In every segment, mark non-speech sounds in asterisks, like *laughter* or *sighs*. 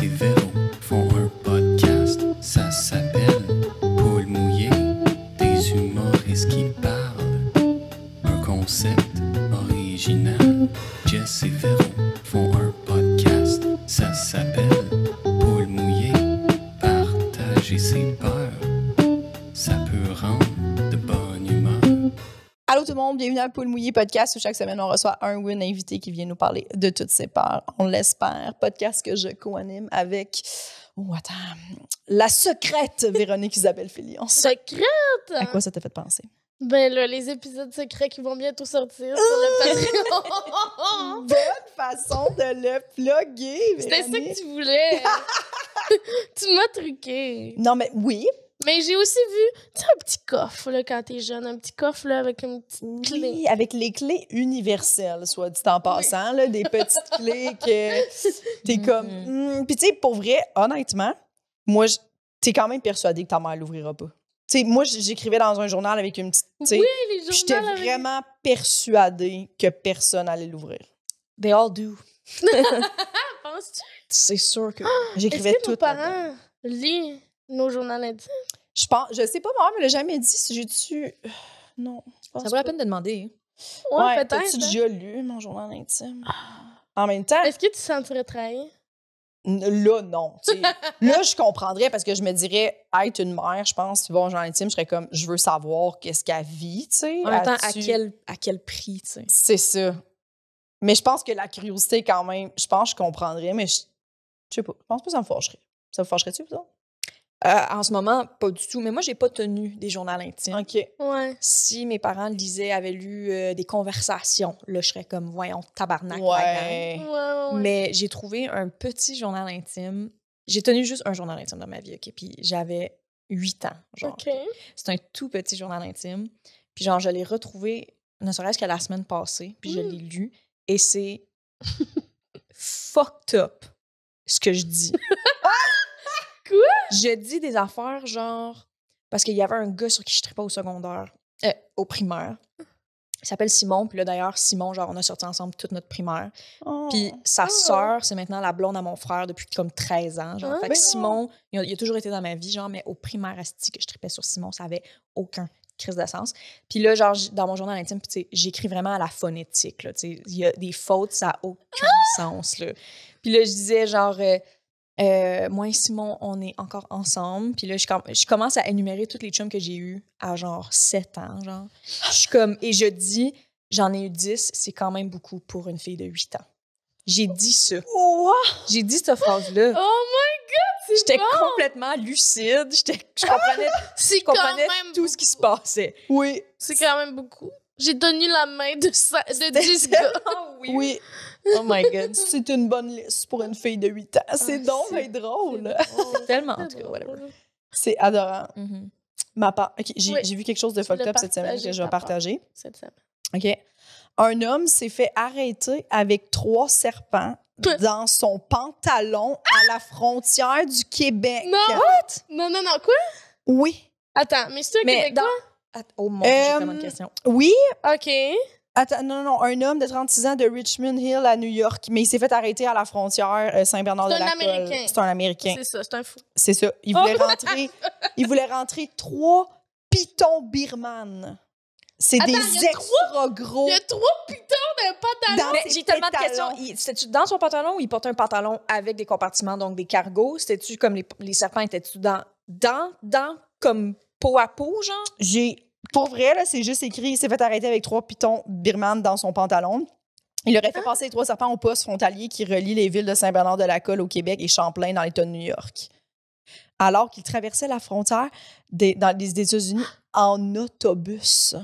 et Véro font un podcast. Ça s'appelle Paul Mouillé, des ce qui parlent. Un concept original. Jess et Véro font un bienvenue à Poule Mouillée Podcast. Où chaque semaine, on reçoit un ou une qui vient nous parler de toutes ses peurs. On l'espère. Podcast que je co-anime avec. Oh, attends. La secrète Véronique Isabelle Fillion. Secrète! À quoi ça t'a fait penser? Ben là, les épisodes secrets qui vont bientôt sortir sur le Patreon. *laughs* Bonne façon de le Véronique. C'était ça que tu voulais. *laughs* tu m'as truqué. Non, mais oui, mais j'ai aussi vu, tu un petit coffre, là, quand t'es jeune, un petit coffre, là, avec une petite clé. avec les clés universelles, soit dit en passant, là, des petites *laughs* clés que t'es mm-hmm. comme... Hmm. Puis pour vrai, honnêtement, moi, t'es quand même persuadé que ta mère l'ouvrira pas. moi, j'écrivais dans un journal avec une petite... Oui, les J'étais vraiment persuadée que personne allait l'ouvrir. They all do. *laughs* Penses-tu? C'est sûr que... Ah! J'écrivais tout. Est-ce que parents lisent nos intimes? Je pense, je sais pas, moi, mais l'a jamais dit si j'ai tu *sighs* Non. Ça vaut la peine de demander. Ouais, peut-être. tu hein. déjà lu mon journal intime? En même temps. Est-ce que tu te sentirais trahi? Là, non. *laughs* là, je comprendrais parce que je me dirais, être une mère, je pense, bon, journal intime, je serais comme, je veux savoir qu'est-ce qu'elle vit, tu sais. En même temps, à quel, à quel prix, tu sais. C'est ça. Mais je pense que la curiosité, quand même, je pense que je comprendrais, mais je, je sais pas, je pense pas que ça me fâcherait. Ça me fâcherait-tu, plutôt? Euh, en ce moment, pas du tout. Mais moi, j'ai pas tenu des journaux intimes. OK. Ouais. Si mes parents lisaient, avaient lu euh, des conversations, là, je serais comme, voyons, tabarnak. Ouais. Ouais, Mais j'ai trouvé un petit journal intime. J'ai tenu juste un journal intime dans ma vie, OK? Puis j'avais huit ans, genre. OK. C'est un tout petit journal intime. Puis genre, je l'ai retrouvé, ne serait-ce que la semaine passée, puis je l'ai hmm. lu. Et c'est *laughs* fucked up, ce que je dis. *laughs* Je dis des affaires genre. Parce qu'il y avait un gars sur qui je pas au secondaire, euh, au primaire. Il s'appelle Simon. Puis là, d'ailleurs, Simon, genre, on a sorti ensemble toute notre primaire. Puis oh, sa oh. sœur, c'est maintenant la blonde à mon frère depuis comme 13 ans. Genre. Ah. Simon, il a, toujours été dans ma vie, genre, mais au primaire, asti que je tripais sur Simon, ça avait aucun crise de sens. Puis là, genre, dans mon journal intime, j'écris vraiment à la phonétique, là. Il y a des fautes, ça n'a aucun ah! sens, Puis là, je disais, genre... Euh, euh, moi et Simon, on est encore ensemble. Puis là, je, commence à énumérer toutes les chums que j'ai eues à genre 7 ans. Genre. Je suis comme, et je dis, j'en ai eu 10, c'est quand même beaucoup pour une fille de 8 ans. J'ai dit ça. j'ai dit cette phrase-là. Oh my God, J'étais complètement lucide. Je comprenais, comprenais tout ce qui se passait. Oui. C'est quand même beaucoup. J'ai donné la main de, 10 gars. *laughs* oui. Oh my God. C'est une bonne liste pour une fille de 8 ans. C'est ah, donc drôle. C'est *laughs* tellement, en C'est adorant. Mm-hmm. Ma part. Ok, j'ai, vu quelque chose de fucked up cette semaine que je vais partager. Cette semaine. OK. Un homme s'est fait arrêter avec trois serpents dans son pantalon à la frontière du Québec. Non, What? non, non, non, quoi? Oui. Attends, mais c'est un Québec dans... Oh mon dieu, j'ai tellement de euh, questions. Oui. OK. Attends, non, non, non, un homme de 36 ans de Richmond Hill à New York, mais il s'est fait arrêter à la frontière euh, Saint-Bernard-de-la-Colle. Euh, c'est un Américain. C'est ça, c'est un fou. C'est ça. Il voulait, oh! rentrer, il voulait rentrer trois pitons birmanes. C'est des extra gros. Il y a trois pitons d'un pantalon. J'ai tellement de questions. C'était-tu dans son pantalon ou il portait un pantalon avec des compartiments, donc des cargos? C'était-tu comme les, serpents? étaient tu dans, dans, dans, comme peau à peau, genre? J'ai pour vrai, c'est juste écrit, il s'est fait arrêter avec trois pitons birmanes dans son pantalon. Il aurait fait ah. passer les trois serpents au poste frontalier qui relie les villes de Saint-Bernard-de-la-Colle au Québec et Champlain dans l'État de New York. Alors qu'il traversait la frontière des, États-Unis en autobus.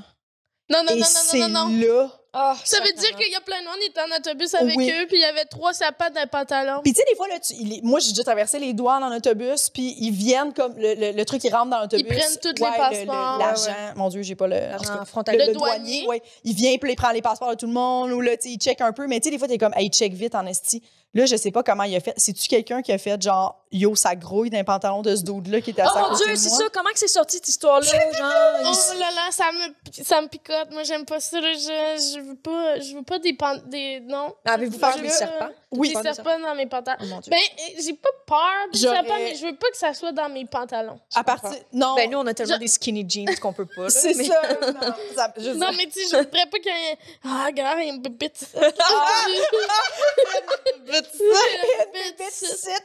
Non, non, non, non, non, non, là ah, ça veut dire qu'il y a plein de monde, qui était en autobus avec eux, puis il y avait trois sapins d'un pantalon. Puis tu sais, des fois, là, moi, j'ai déjà traversé les doigts dans autobus, puis ils viennent comme le, truc, ils rentrent dans l'autobus. Ils prennent tous les passeports. L'argent, mon Dieu, j'ai pas le. Le, douanier. Oui. il vient, puis il prend les passeports de tout le monde, ou là, tu il check un peu, mais tu sais, des fois, t'es comme, hey, check vite en esti. Là, je sais pas comment il a fait. C'est-tu quelqu'un qui a fait genre, yo, ça grouille d'un pantalon de ce dude-là qui était à Oh mon Dieu, c'est ça. Comment que c'est sorti cette histoire-là? *laughs* genre, Oh là là, ça me, ça me picote. Moi, j'aime pas ça. Je, veux pas, je veux pas des pantalons... des, non. Avez-vous peur du des serpents? Oui. Des serpents dans mes pantalons. Oh Ben, eh, j'ai pas peur du serpent, mais je veux pas que ça soit dans mes pantalons. à partir. Non. Ben, nous, on a tellement des skinny jeans qu'on peut pas. c'est ça. *laughs* non, mais tu sais, je voudrais pas qu'il y ait. Ah, grave, il y a une bébite. Ah! *laughs* Une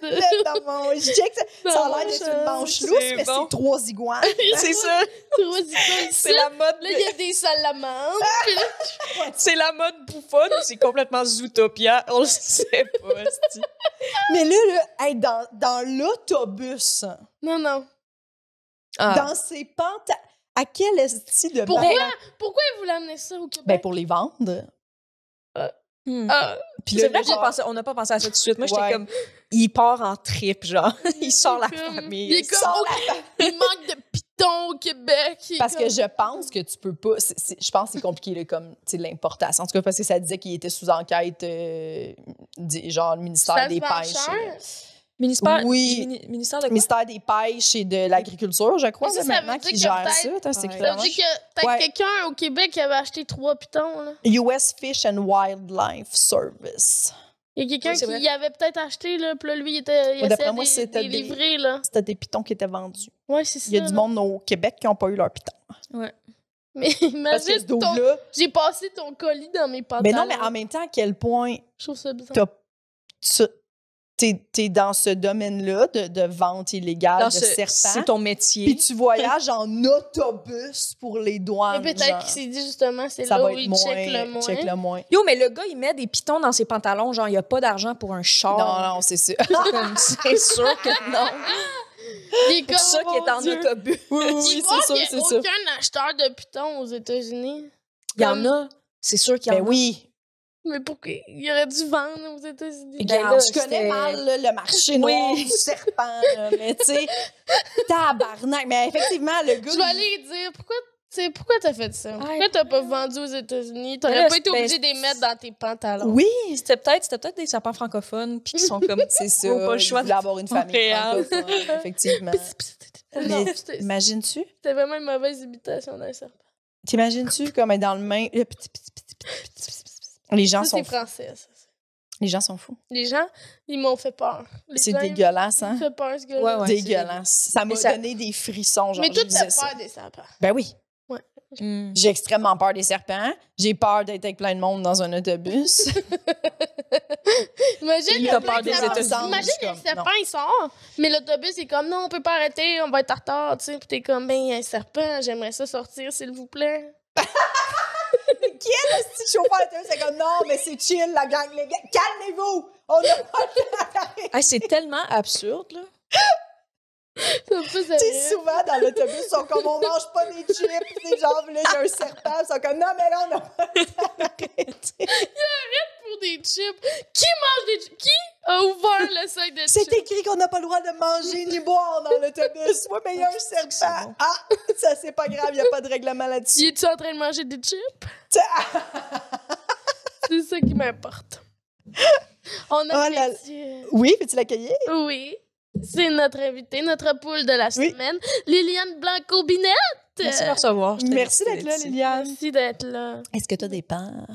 petite *laughs* dans mon. *laughs* Je ça a l'air d'être une manche lousse, mais c'est trois iguanes. *laughs* c'est ça. Trois C'est la mode. Là, il y a des salamandres. c'est la mode bouffonne c'est complètement Zootopia? On le sait pas, Mais là, là dans, l'autobus. Non, non. Ah. Dans ses pentes, À quel style de Pourquoi, pourquoi vous l'amenez ça au Québec? Ben pour les vendre. Hmm. Ah, c'est vrai n'a pas pensé à ça tout de suite. Moi, j'étais comme, il part en trip, genre. il sort la famille. Il, manque de pitons au Québec. Parce que je pense que tu peux pas. je pense que c'est compliqué, là, comme l'importation. En tout cas, parce que ça disait qu'il était sous enquête, euh, genre, le ministère des Pêches. Ministère, oui. ministère, des Pêches et de l'Agriculture, je crois, c'est maintenant, qui gère ça. c'est veut dire que quelqu'un au Québec qui avait acheté trois pitons. US Fish and Wildlife Service. Il y a quelqu'un qui avait peut-être acheté, là, puis lui, il était il essayait moi, c'était des, C'était des pitons qui étaient vendus. Il y a du monde au Québec qui n'ont pas eu leurs pitons. Oui. Mais *laughs* imagine, j'ai passé ton colis dans mes pantalons. Ben mais non, mais en même temps, à quel point... Je trouve ça bizarre t'es es dans ce domaine-là de, de, vente illégale de serpents. C'est ton métier. Puis tu voyages en autobus pour les douanes. Mais peut-être qu'il s'est dit justement, c'est là où il check, le moins. le moins. Yo, mais le gars, il met des pitons dans ses pantalons, genre, il a pas d'argent pour un char. Non, non, c'est sûr. *laughs* c'est sûr que non. C'est ça qui est en autobus. Oui, c'est sûr, c'est sûr. Il n'y a aucun acheteur de pitons aux États-Unis. Il y en a. C'est sûr qu'il y en ben a. oui, mais pourquoi il y aurait du vendre aux États-Unis? Ben je connais mal le marché noir du serpent, mais tu sais, *laughs* tabarnak. Mais effectivement, le gars. Je vais aller dire, pourquoi pourquoi t'as fait ça? Pourquoi t'as pas vendu aux États-Unis? T'aurais pas été ben, obligé de les mettre dans tes pantalons. Oui, c'était peut-être peut des serpents francophones qui sont comme *laughs* c'est ça. Ils pas le choix d'avoir une famille effectivement. Mais imagines-tu? C'était vraiment une mauvaise imitation d'un serpent. T'imagines-tu comme dans le main le petit petit petit petit les gens ça, sont. C'est français, ça. Les gens sont fous. Les gens, ils m'ont fait peur. C'est dégueulasse, hein? Ils fait peur, ce gars-là. dégueulasse. Ça m'a donné des frissons, genre. Mais tout la peur des serpents. Ben oui. Ouais. Hmm. J'ai extrêmement peur des serpents. J'ai peur d'être avec plein de monde dans un autobus. *laughs* Imagine le, peur des serpents. Imagine les serpents, ils sortent. mais l'autobus est comme non, on peut pas arrêter, on va être en retard, tu sais. Puis t'es comme ben il y a un serpent, j'aimerais ça sortir, s'il vous plaît. *laughs* Qui est le chauffeur c'est comme non, mais c'est chill, la gang, les gars, calmez-vous, on n'a pas de... hey, C'est tellement absurde, là. Tu souvent dans l'autobus, ils sont comme on mange pas des chips, c'est genre là, il y a un serpent, ils sont comme non, mais là, on a pas arrêté. Il arrête pour des chips. Qui mange des chips? Qui a ouvert le seuil de chips? C'est écrit qu'on n'a pas le droit de manger ni boire dans l'autobus. Oui, mais il y a un serpent. Ah, ça, c'est pas grave, il n'y a pas de règlement là-dessus. Es-tu en train de manger des chips? Ah! c'est ça qui m'importe. On a oh, Oui, mais tu l'as l'accueillir? Oui. C'est notre invité, notre poule de la semaine, Liliane Blanco-Binette. Merci de recevoir. Merci d'être là, Liliane. Merci d'être là. Est-ce que tu as des peurs?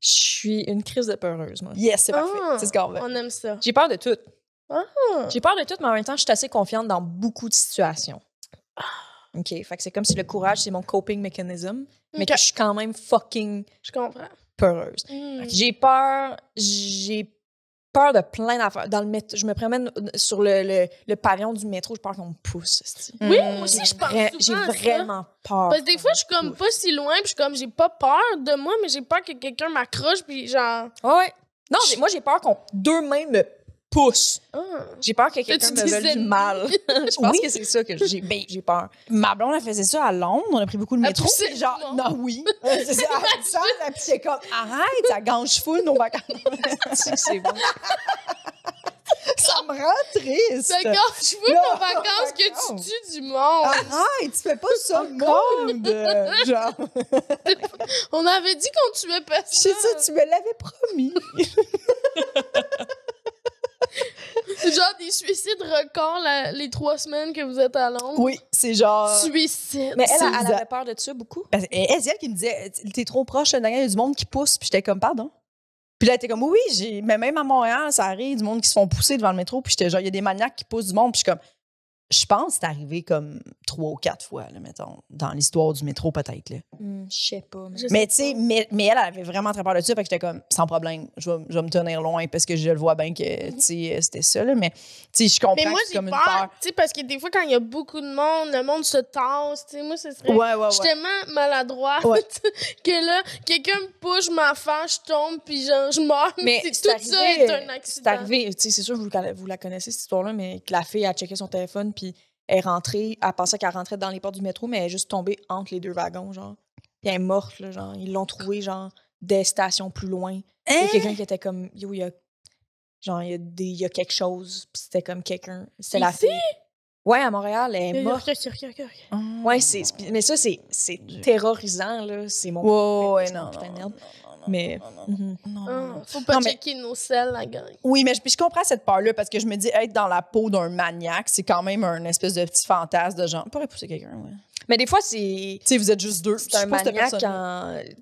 Je suis une crise de peureuse, moi. Yes, c'est parfait. Ah, c'est ce qu'on veut. On aime ça. J'ai peur de tout. Ah! J'ai peur de tout, mais en même temps, je suis assez confiante dans beaucoup de situations. Ah! OK, fait que c'est comme si le courage, c'est mon coping mechanism, mais que je suis quand même fucking... Je comprends. Peureuse. Mm. J'ai peur, j'ai peur de plein d'affaires. Dans le je me promène euh, sur le, le, pavillon du métro, je peur qu'on me pousse. Oui, mm. moi aussi, je pense J'ai vraiment peur. Parce que des fois, je suis comme pas si loin, puis je suis comme, j'ai pas peur de moi, mais j'ai peur que quelqu'un m'accroche, puis genre... Ouais, Non, moi, j'ai peur qu'on deux mains me « Pousse! Ah. » J'ai peur que quelqu'un me veuille du mal. *laughs* je pense que c'est ça que j'ai ben, j'ai peur. Ma blonde, elle faisait ça à Londres. On a pris beaucoup de métro. genre, non, oui. *laughs* c'est ça, La arrête, ça gange fou nos vacances. *laughs* c'est bon. Ça me rend triste. C'est gange fou nos vacances que tu tues du monde. Arrête, tu fais pas ça au monde. Euh, On avait dit qu'on tuait personne. C'est ça, tu me l'avais promis. C'est genre des suicides records les trois semaines que vous êtes à Londres. Oui, c'est genre. Suicide. Mais elle, elle, avait peur de ça beaucoup. Parce- elle- elle, elle qui me disait T'es trop proche, il y a du monde qui pousse. Puis j'étais comme Pardon. Puis là, elle était comme Oui, mais même à Montréal, ça arrive, du monde qui se font pousser devant le métro. Puis j'étais genre Il y a des maniaques qui poussent du monde. Puis je suis comme je pense que c'est arrivé comme trois ou quatre fois, là, mettons, dans l'histoire du métro, peut-être. là. Hmm. je sais pas. Mais, tu sais, mais, elle, avait vraiment très peur de ça, fait que j'étais comme, sans problème, je vais, je me tenir loin parce que je le vois bien que, mhm. tu sais, euh, c'était ça, là, Mais, tu sais, je comprends mais que comme peur, une peur. Tu sais, parce que des fois, quand il y a beaucoup de monde, le monde se tasse, tu sais, moi, ce serait. Ouais, tellement maladroite *laughs* que là, quelqu'un me pousse, je femme, je tombe, puis genre, je meurs. Mais tout ça est un accident. C'est arrivé, tu sais, c'est sûr que vous, vous la connaissez, cette histoire-là, mais que la fille a checké son téléphone, puis elle est rentrée, elle pensait qu'elle rentrait dans les portes du métro, mais elle est juste tombée entre les deux wagons, genre. Puis elle est morte, genre. Ils l'ont trouvée, genre, des stations plus loin. Il quelqu'un hein? qui était comme, yo, il y a, genre, il y a, quelque chose, c'était comme quelqu'un. C'est la fille. Ouais, à Montréal, elle est morte. Ah. Ouais, c'est, mais ça, c'est, terrorisant, là. C'est mon. Wow, ouais, non, mais. Mhm. Hum, faut pas checker nos selles, la gang. Oui, mais je, je comprends cette part-là parce que je me dis, être dans la peau d'un maniaque, c'est quand même un espèce de petit fantasme de genre, pourrait repousser quelqu'un, ouais. Mais des fois, c'est. Tu sais, vous êtes juste deux. C'est un maniaque en. Tu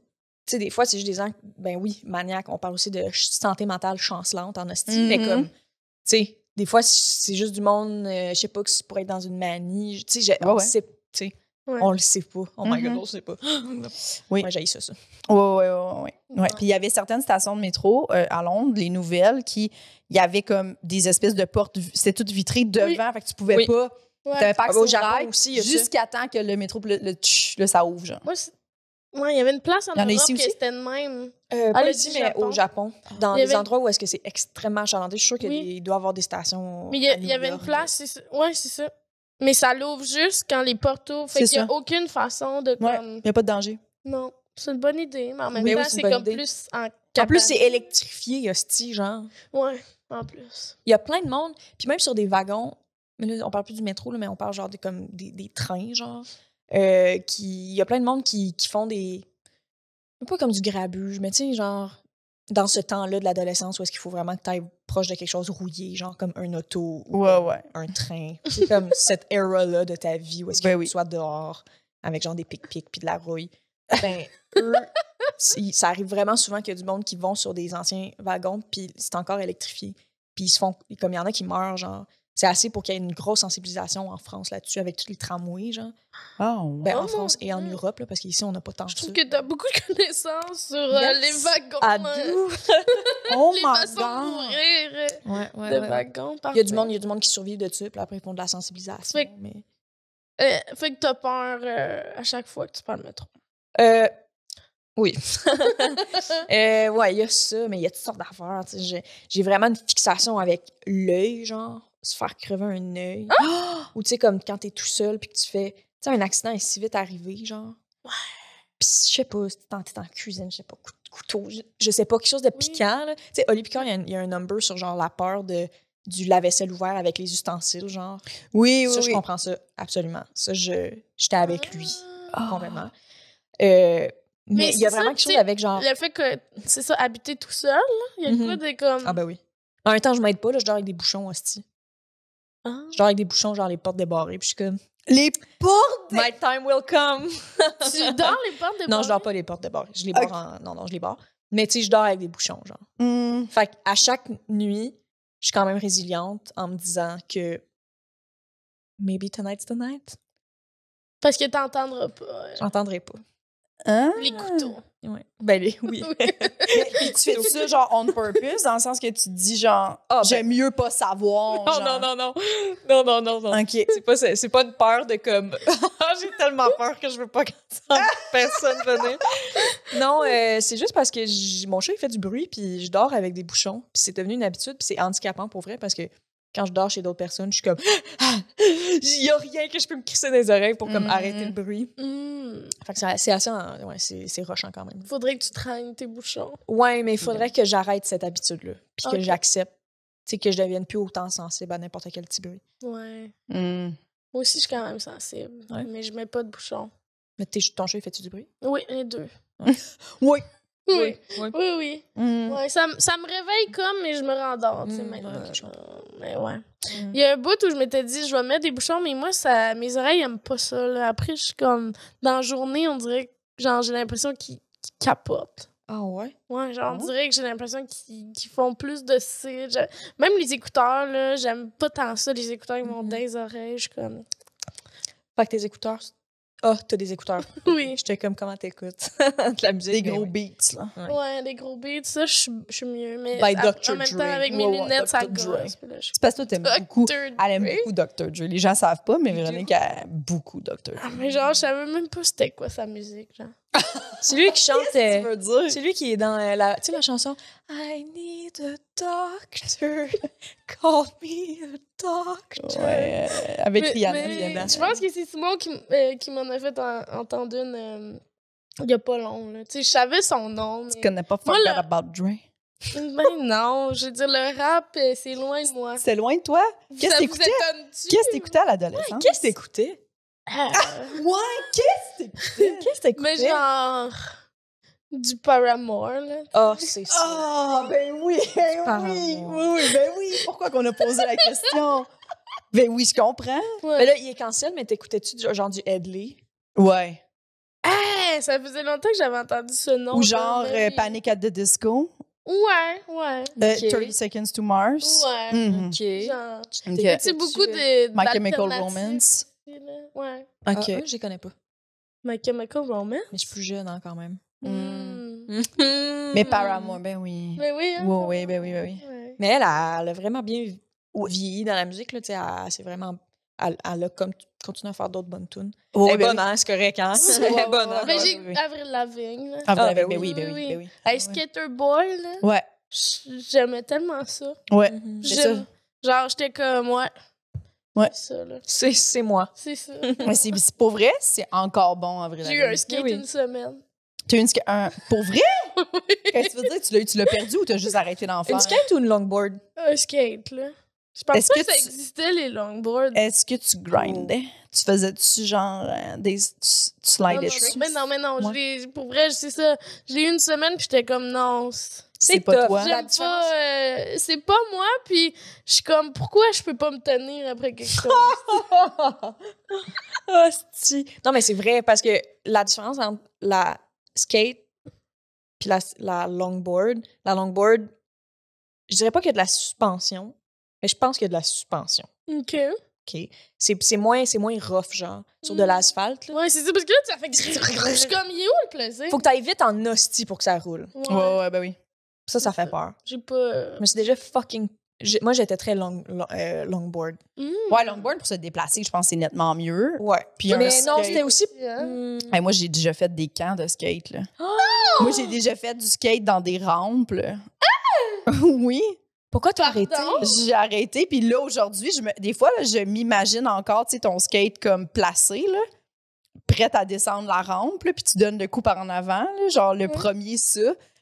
sais, des fois, c'est juste des gens, ben oui, maniaque, on parle aussi de santé mentale chancelante en hostie, mais mhm. comme, tu sais, des fois, c'est juste du monde, euh, je sais pas, que c'est pour être dans une manie, tu sais, je, tu sais. On le sait pas. Oh my god, mm-hmm. on le sait pas. *gasps* oui. Moi, j'ai ça, ça. Oui, oui, oui. Ouais. Puis il y avait certaines stations de métro euh, à Londres, les nouvelles, qui. Il y avait comme des espèces de portes. C'était tout vitré devant, fait que tu pouvais pas. tu T'avais pas ah, accès ah, au aussi. Jusqu'à temps que le métro, le, ça ouvre, genre. Moi, ouais, il y avait une place en, en Europe qui était de même. Euh, ah, mais au Japon, dans des endroits où est-ce que c'est extrêmement achalandé, je suis sûre qu'il doit y avoir des stations. Mais il y, avait une place, c'est ça. Ouais, c'est ça. Mais ça l'ouvre juste quand les portes ouvrent. Fait qu'il n'y a aucune façon de. comme... Il n'y a pas de danger. Non, c'est une bonne idée, mais en c'est comme plus en. En plus, c'est électrifié, hostie, genre. Ouais, en plus. Il y a plein de monde. Puis même sur des wagons, mais là, on parle plus du métro, là, mais on parle genre de, comme des, trains, genre. Euh, il y a plein de monde qui, qui font des. Pas comme du grabuge, mais tu sais, genre dans ce temps-là de l'adolescence où est-ce qu'il faut vraiment que tu ailles proche de quelque chose rouillé, genre comme un auto ou un train. comme *laughs* cette era-là de ta vie où est-ce ben que tu sois dehors avec genre des piques pics puis de la rouille. Ben, eux, ça arrive vraiment souvent qu'il y a du monde qui vont sur des anciens wagons puis c'est encore électrifié. Puis ils se font, comme il y en a qui meurent, genre, c'est assez pour qu'il y ait une grosse sensibilisation en France là-dessus avec tous les tramways, genre. Ah, ben, en oh France et en Europe, parce qu'ici, on n'a pas tant Je trouve que tu as beaucoup de connaissances sur euh, les wagons. À euh, *laughs* oh les façons de mourir euh, wagons. Il y, a du monde, il y a du monde qui survit de dessus, puis après, ils font de la sensibilisation. Fait, que tu as peur à chaque fois que tu parles de métro. Euh, oui. *laughs* *laughs* ouais, il y a ça, mais il y a toutes sortes d'affaires. J'ai vraiment une fixation avec l'œil, genre se faire crever un œil. Ah! Ou tu sais, comme quand t'es tout seul puis que tu fais. Tu sais, un accident est si vite arrivé, genre. Ouais. Puis je sais pas, t'es en cuisine, je sais pas, couteau, je sais pas, quelque chose de piquant, Tu sais, Oli Picard, il y, a un number sur genre la peur de du lave-vaisselle ouvert avec les ustensiles, genre. Oui, oui. je comprends ça, absolument. Ça, je j'étais avec lui, ah! complètement. Euh, mais il y a vraiment quelque chose avec genre. Le fait que, c'est ça, habiter tout seul, il y a mm fois, quoi mm-hmm. comme. Ah, ben oui. En même temps, je m'aide pas, là, je dors avec des bouchons aussi je Genre avec des bouchons, genre les portes débarrées. Puis je suis comme. Les portes! My time will come! *laughs* tu dors les portes débarrées? Non, je dors pas les portes débarrées. Je les barre en... Non, non, je les barre. Mais tu sais, je dors avec des bouchons, genre. Hmm. Fait à chaque nuit, je suis quand même résiliente en me disant que maybe tonight's the night. Parce que t'entendras pas. J'entendrai pas. Ah! Les couteaux. Ben, oui. *laughs* tu fais ça, genre, on purpose, dans le sens que tu dis, genre, ah, ben. j'aime mieux pas savoir. Non, non, non, non. Non, non, non, OK. C'est pas, c'est pas une peur de comme, *laughs* ah, j'ai tellement peur que je veux pas que *laughs* personne venir. Non, euh, c'est juste parce que mon chat, il fait du bruit, puis je dors avec des bouchons. Puis c'est devenu une habitude, puis c'est handicapant pour vrai, parce que quand je dors chez d'autres personnes, je suis comme *gasps* ah, il n'y a rien que je peux me crisser des oreilles pour mm. arrêter le bruit. Mm. c'est assez c'est rochant quand même. Faudrait que tu traînes tes bouchons. Ouais, mais il faudrait que j'arrête cette habitude là, puis que j'accepte que je devienne plus autant sensible à n'importe quel petit bruit. Ouais. Mm. Moi aussi, je suis quand même sensible, mais je mets pas de bouchons. Mais ton chat, fait-tu du bruit? Oui, les deux. oui! *laughs* Oui, oui. Mm. ça, me réveille comme, mais je me rendors, tu mm. mm. Il y a un bout où je m'étais dit, je vais mettre des bouchons, mais moi, ça, mes oreilles n'aiment pas ça. Après, je suis comme, dans la journée, on dirait genre, j'ai l'impression qu'ils capotent. Ah ouais? Ouais, genre, on ah. dirait que j'ai l'impression qu'ils font plus de cils. Même les écouteurs, là, j'aime pas tant ça, les écouteurs, ils m'ont mm-hmm. des oreilles. Je suis comme. Fait que tes écouteurs, ah, oh, t'as des écouteurs. *laughs* oui. J'étais comme, comment t'écoutes? *laughs* de la musique. Des gros beats, là. Ouais. des gros beats, ça, je suis mieux. Mais à, en même temps, avec mes lunettes, ça gosse. C'est parce que t'aimes beaucoup. Elle aime beaucoup Dr. Dre. Les gens savent pas, mais Véronique a beaucoup Dr. Ah, mais genre, je savais même pas c'était quoi sa musique, genre. *laughs* C'est lui qui chante. C'est euh, lui qui est dans euh, la, tu sais, la chanson I need a doctor. *laughs* Call me a doctor. Ouais, euh, avec Rihanna. je pense que c'est Simon qui, qui m'en a fait entendre une il n'y a pas long. Tu sais, je savais son nom. Tu connais pas Forget Moi, About Dre? Ben, non, je veux dire, le rap, c'est loin de moi. C'est loin de toi? Qu'est-ce que t'écoutais? Qu'est-ce que t'écoutais à l'adolescence? Qu'est-ce que t'écoutais? Euh, ouais, qu'est-ce que *laughs* Qu'est-ce que Mais genre du Paramore, là. Ah, oh, c'est ça. Ah, oh, ben oui, ben oui, oui, ben oui. Pourquoi qu'on a posé la question? ben oui, je comprends. Ouais. là, il est cancel, mais t'écoutais-tu genre du Headley? Ouais. Hey, ça faisait longtemps que j'avais entendu ce nom. Ou genre euh, Panic at the Disco? Ouais, ouais. 30 euh, Seconds to Mars? Ouais, mm-hmm. Genre, beaucoup de... My Chemical Romance? Ouais. OK. Ah, je les connais pas. My Chemical Romance? Mais je suis plus jeune hein, quand même. Mm. Mm. *laughs* mais Paramore, hmm. ben oui. Ben oui. Hein? oui, ben oui, ben oui. Mais elle, elle, elle, a vraiment bien vieilli dans la musique. Là, elle, c'est vraiment... Elle, elle a comme continué à faire d'autres bonnes tunes. Oh, elle est ben bonne, hein, c'est correct. Hein? *laughs* elle est bonne. Hein? Mais ben, j'ai Avril Lavigne. Avril ah, Lavigne, ben, ah, ben oui, ben oui. Ben oui. Ice hey, Skater Boy, là. Ouais. J'aimais tellement ça. Ouais. Mm -hmm. Genre, j'étais comme, ouais, Ouais. C'est C'est moi. C'est ça. Mais *laughs* c'est pour vrai, c'est encore bon, en vrai. J'ai eu un skate ben une semaine. Tu eu une skate. Un... Pour vrai? *laughs* Qu'est-ce que tu veux dire? Tu l'as, tu l'as perdu ou t'as juste arrêté d'en faire? Une skate ou une longboard? Un skate, là. Je pense que, ça existait, les longboards. Est-ce que tu grindais? Tu faisais-tu genre euh, des. Tu, slidais dessus? Mais non, mais non. Je pour vrai, c'est ça. J'ai eu une semaine, puis j'étais comme non c'est pas toi. Euh, c'est pas moi, puis je suis comme, pourquoi je peux pas me tenir après quelque *laughs* chose? Hostie. Non, mais c'est vrai, parce que la différence entre la skate puis la, longboard, la longboard, je dirais pas qu'il y a de la suspension, mais je pense qu'il y a de la suspension. OK. OK. C'est moins, moins rough, genre, sur de mm. l'asphalte. Ouais, c'est ça, parce que là, ça fait que je suis comme, il est où le plaisir? Faut que t'ailles vite en hostie pour que ça roule. Ouais, ouais, ouais ben oui. Ça, ça fait peur. J'ai pas. Euh, je c'est déjà fucking. Moi, j'étais très long, euh, longboard. Hmm. Ouais, longboard pour se déplacer, je pense que c'est nettement mieux. Ouais. mais non, c'était aussi. Hein. Hmm. Ben, moi, j'ai déjà fait des camps de skate. Là. Oh! Moi, j'ai déjà fait du skate dans des rampes. Ah! *laughs* oui. Pourquoi t'as arrêté? J'ai arrêté, puis là, aujourd'hui, je des fois, je m'imagine encore, ton skate comme placé, là, prête à descendre la rampe, puis tu donnes le coup par en avant, genre le premier, ça.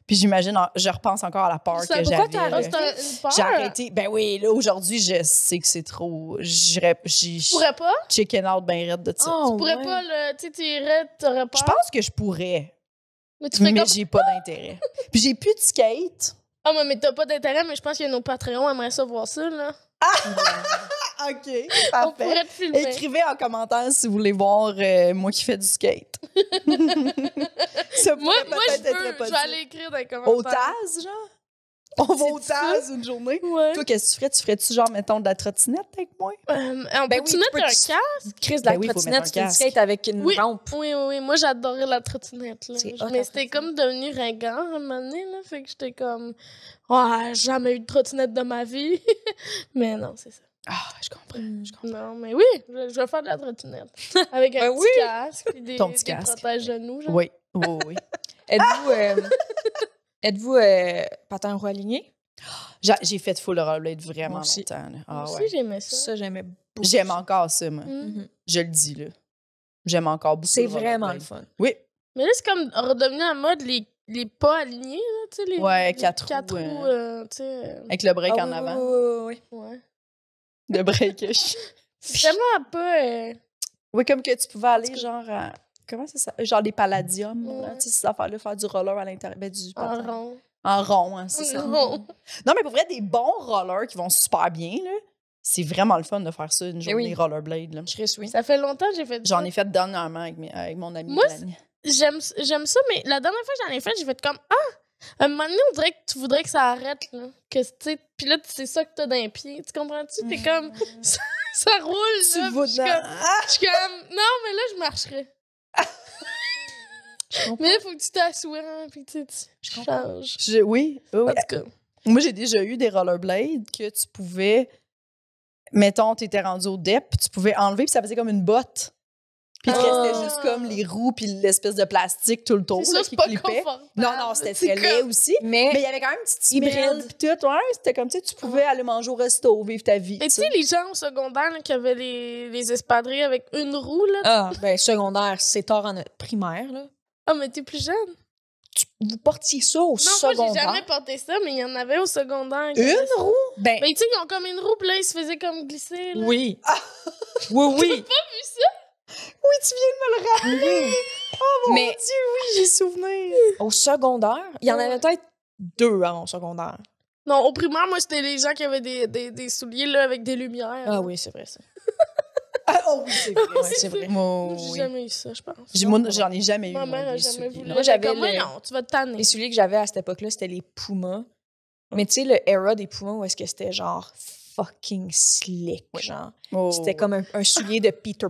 Puis j'imagine, je repense encore à la peur que j'avais. Pourquoi J'ai arrêté. Ben oui, là, aujourd'hui, je sais que c'est trop. Je Tu pourrais pas? Chicken out ben red de ça. tu pourrais oh, pas, le, tu irais, t'aurais pas. Je pense que je pourrais. Mais, tu mais j'ai pas d'intérêt. *laughs* Puis j'ai plus de skate. Ah, mais mais t'as pas d'intérêt, mais je pense que nos Patreons aimeraient ça voir ça, là. Ah! OK, parfait. Écrivez en commentaire si vous voulez voir euh, moi qui fais du skate. *laughs* moi, moi je, veux, je vais aller écrire dans les commentaires. Au Taz, genre? On va au Taz une journée? Ouais. Toi, qu'est-ce que tu ferais? Tu ferais-tu, genre, mettons, de la trottinette avec moi? Euh, on ben tu un casque? Crise de la ben trottinette, tu fais skate avec une rampe. Oui, oui, oui. Moi, j'adorais la trottinette. Mais c'était comme devenu ringard à un moment donné. fait que j'étais comme, oh, jamais eu de trottinette de ma vie. *laughs* Mais non, c'est ça. Ah, je comprends, mm. je comprends. Non, mais oui, je, vais faire de la trottinette. *laughs* Avec un ben petit casque et des, Ton petit casque. protège-genoux. genre. Oui, oui, oui, *laughs* Êtes-vous, euh, êtes-vous euh, patin roue aligné? J'ai fait full rollerblade vraiment longtemps. Ah, Moi aussi, j'aimais ça. Ça, j'aimais beaucoup. J'aime encore ça, moi. Mm. Mm-hmm. Je le dis, là. J'aime encore beaucoup C'est vraiment le fun. Oui, Mais là, c'est comme redevenu en mode les, les pas alignés, là, tu sais, les, Ouais, les quatre roues, euh, euh, tu sais. Euh. avec le break ah en avant. oui, oui, oui, de breakage. *laughs* C'est tellement pas. Euh, oui, comme que tu pouvais aller, genre. À... Euh, comment c'est ça? Genre des palladiums, là, tu sais, ces affaires-là, faire du roller à l'intérieur. Ben, du. En rond. En rond, hein, c'est ça. Rond. *laughs* Non, mais pour vrai, des bons rollers qui vont super bien, là. C'est vraiment le fun de faire ça une eh journée rollerblade. Là. Je serais oui. Ça fait longtemps que j'ai fait J'en ai fait dernièrement avec, avec mon ami. Moi, j'aime ça, mais la dernière fois que j'en ai fait, j'ai fait comme Ah! un moment donné, on dirait que tu voudrais que ça arrête, là. Que, puis là, c'est ça que t'as d'un pied. Tu comprends-tu? T'es comme, mm. *laughs* ça, roule, là. Je suis comme, non, mais là, je marcherais. mais là, faut que tu t'assoies, hein, puis tu, tu changes. oui, oui. Moi, j'ai déjà eu des rollerblades que tu pouvais, mettons, t'étais rendu au dep, tu pouvais enlever, puis ça faisait comme une botte. Puis il restait ah. juste comme les roues puis l'espèce de plastique tout le tour là, qui clippait. Non, non, c'était très laid aussi. Mais, il y avait quand même une petite hybride puis tout. Ouais, c'était comme, si tu ah. pouvais aller manger au resto, vivre ta vie. et tu sais, les gens au secondaire qui avaient les, les espadrilles avec une roue, là. Ah, *laughs* ben secondaire, c'est tard en primaire, là. Ah, mais t'es plus jeune. Tu, vous portiez ça au secondaire? Non, moi, j'ai jamais porté ça, mais il y en avait au secondaire. Une roue? Ben, mais ben, tu sais, ils ont comme une roue, là, ils se faisaient comme glisser. Là. Oui. *laughs* oui, oui. pas vu ça? Oui, tu viens de me le rappeler. Oh mon Dieu, oui, j'ai souvenir. Au secondaire, il y en avait peut-être deux avant au secondaire. Non, au primaire, moi, c'était les gens qui avaient des, des, des souliers là, avec des lumières. Ah oui, c'est vrai, ça. *laughs* ah oh, oui, c'est vrai. Ouais, c'est vrai. Moi, j'ai jamais eu ça, je pense. j'en ai jamais eu. moi, Moi, j'avais les... Non, tu vas te tanner. Les souliers que j'avais à cette époque-là, c'était les Pumas. Mais tu sais, le era des Pumas, où est-ce que c'était genre fucking slick, genre. Oh, c'était comme un, un soulier de Peter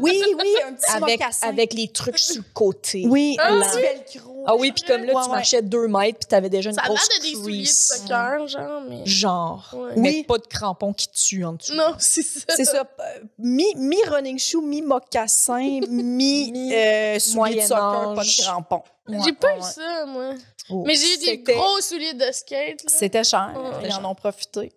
oui, oui, un petit avec, Avec les trucs sous le côté. Oui, un petit velcro. Ah oui, puis comme là, tu marchais deux mètres, puis t'avais déjà une ça grosse Ça a de des souliers de soccer, genre. Mais... Genre. Mais oui. pas de crampons qui tuent en dessous. Non, *laughs* c'est ça. C'est ça. Euh, Mi-running shoe, mi-mocassin, *laughs* mi-souliers euh, de soccer, pas de crampons. J'ai pas eu ça, moi. Oh, mais j'ai eu des gros souliers de skate. C'était cher. Ils en ont profité.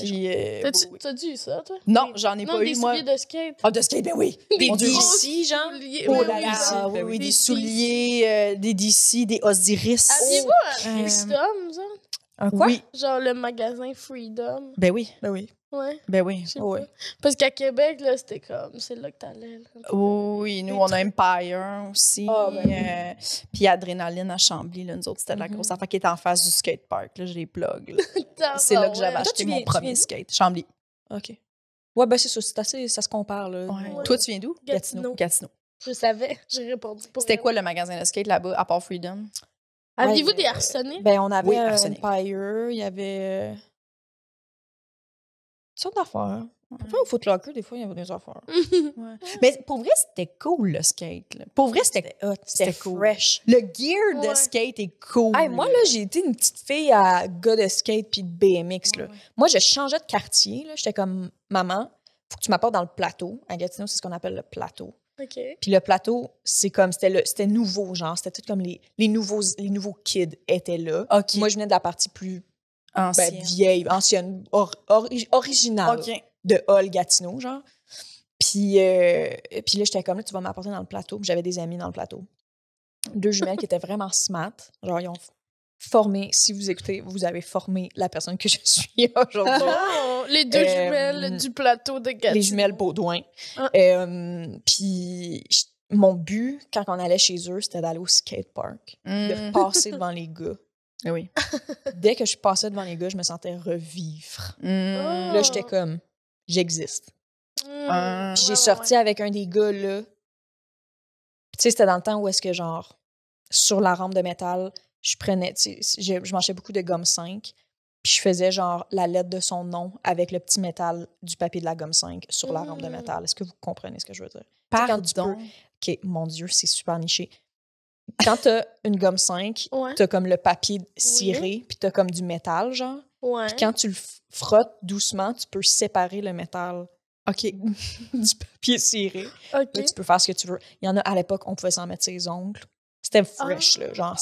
Euh, euh, T'as-tu dit ça, toi? Non, j'en ai pas eu, moi. Des souliers de skate. Ah, de skate, ben oui. Des DC, genre. Oh ben là là, oui, oui, des, souliers, euh, des DC, des Osiris. Aviez-vous ah, oh, un Freedom, ça? Un quoi? Genre le magasin Freedom. Ben oui. Ben oui. Ben oui. oui. Parce qu'à Québec, là, c'était comme, c'est là que t'allais. oui, nous, on a Empire aussi. Ah, ben euh, puis Adrénaline à Chambly, là, nous autres, c'était la mm-hmm. grosse affaire qui était en face du skatepark. Là, je les plug. *laughs* c'est là ben que j'avais acheté mon premier skate. Chambly. OK. Ouais, ben c'est ça, assez, ça se compare. Là. Toi, tu viens d'où? Gatineau. Je savais, *laughs* j'ai répondu pour C'était quoi le magasin de skate là-bas, à part Freedom? Aviez-vous des Arsenic? Ben, on avait euh, Empire, il y avait... Euh, sortes d'affaires. Parfois, au Footlocker, des fois, il y a des affaires. *laughs* Mais pour vrai, c'était cool, le skate. Pour vrai, c'était C'était fresh. Le gear de skate est cool. moi, là, j'ai été une petite fille à gars de skate puis de BMX. Là. moi, je changeais de quartier. J'étais comme, maman, faut que tu m'apportes dans le plateau. À Gatineau, c'est ce qu'on appelle le plateau. Puis le plateau, c'est comme, c'était nouveau, genre, c'était tout comme les, les, nouveaux, les nouveaux kids étaient là. Moi, je venais de la partie plus ben, ancienne. vieille, ancienne, originale de Hall Gatineau, genre. Puis, euh, puis là, j'étais comme là, tu vas m'apporter dans le plateau. J'avais des amis dans le plateau. Deux jumelles qui étaient vraiment smart. Genre, ils ont formé, si vous écoutez, vous avez formé la personne que je suis *laughs* aujourd'hui. Ah, les deux euh, jumelles du plateau de Gatineau. Les jumelles Baudouin. Ah. Euh, puis mon but, quand on allait chez eux, c'était d'aller au skatepark, de mm. passer devant les gars ah oui. *laughs* Dès que je passais devant les gars, je me sentais revivre. Mm. Là, j'étais comme, j'existe. Mm. Ah. Puis j'ai sorti avec un des gars, là. Tu sais, c'était dans le temps où est-ce que, genre, sur la rampe de métal, je prenais, tu sais, je, mangeais beaucoup de gomme 5. Puis je faisais genre la lettre de son nom avec le petit métal du papier de la gomme 5 sur la rampe de mm. métal. Est-ce que vous comprenez ce que je veux dire? Pardon. du don OK, mon Dieu, c'est super niché quand as une gomme 5, tu t'as comme le papier ciré, puis puis t'as comme du métal, genre. Puis quand tu le frottes doucement, tu peux séparer le métal *laughs* du papier ciré. tu peux faire ce que tu veux. Il y en a, à l'époque, on pouvait s'en mettre ses ongles. C'était ah. fresh, là. Genre,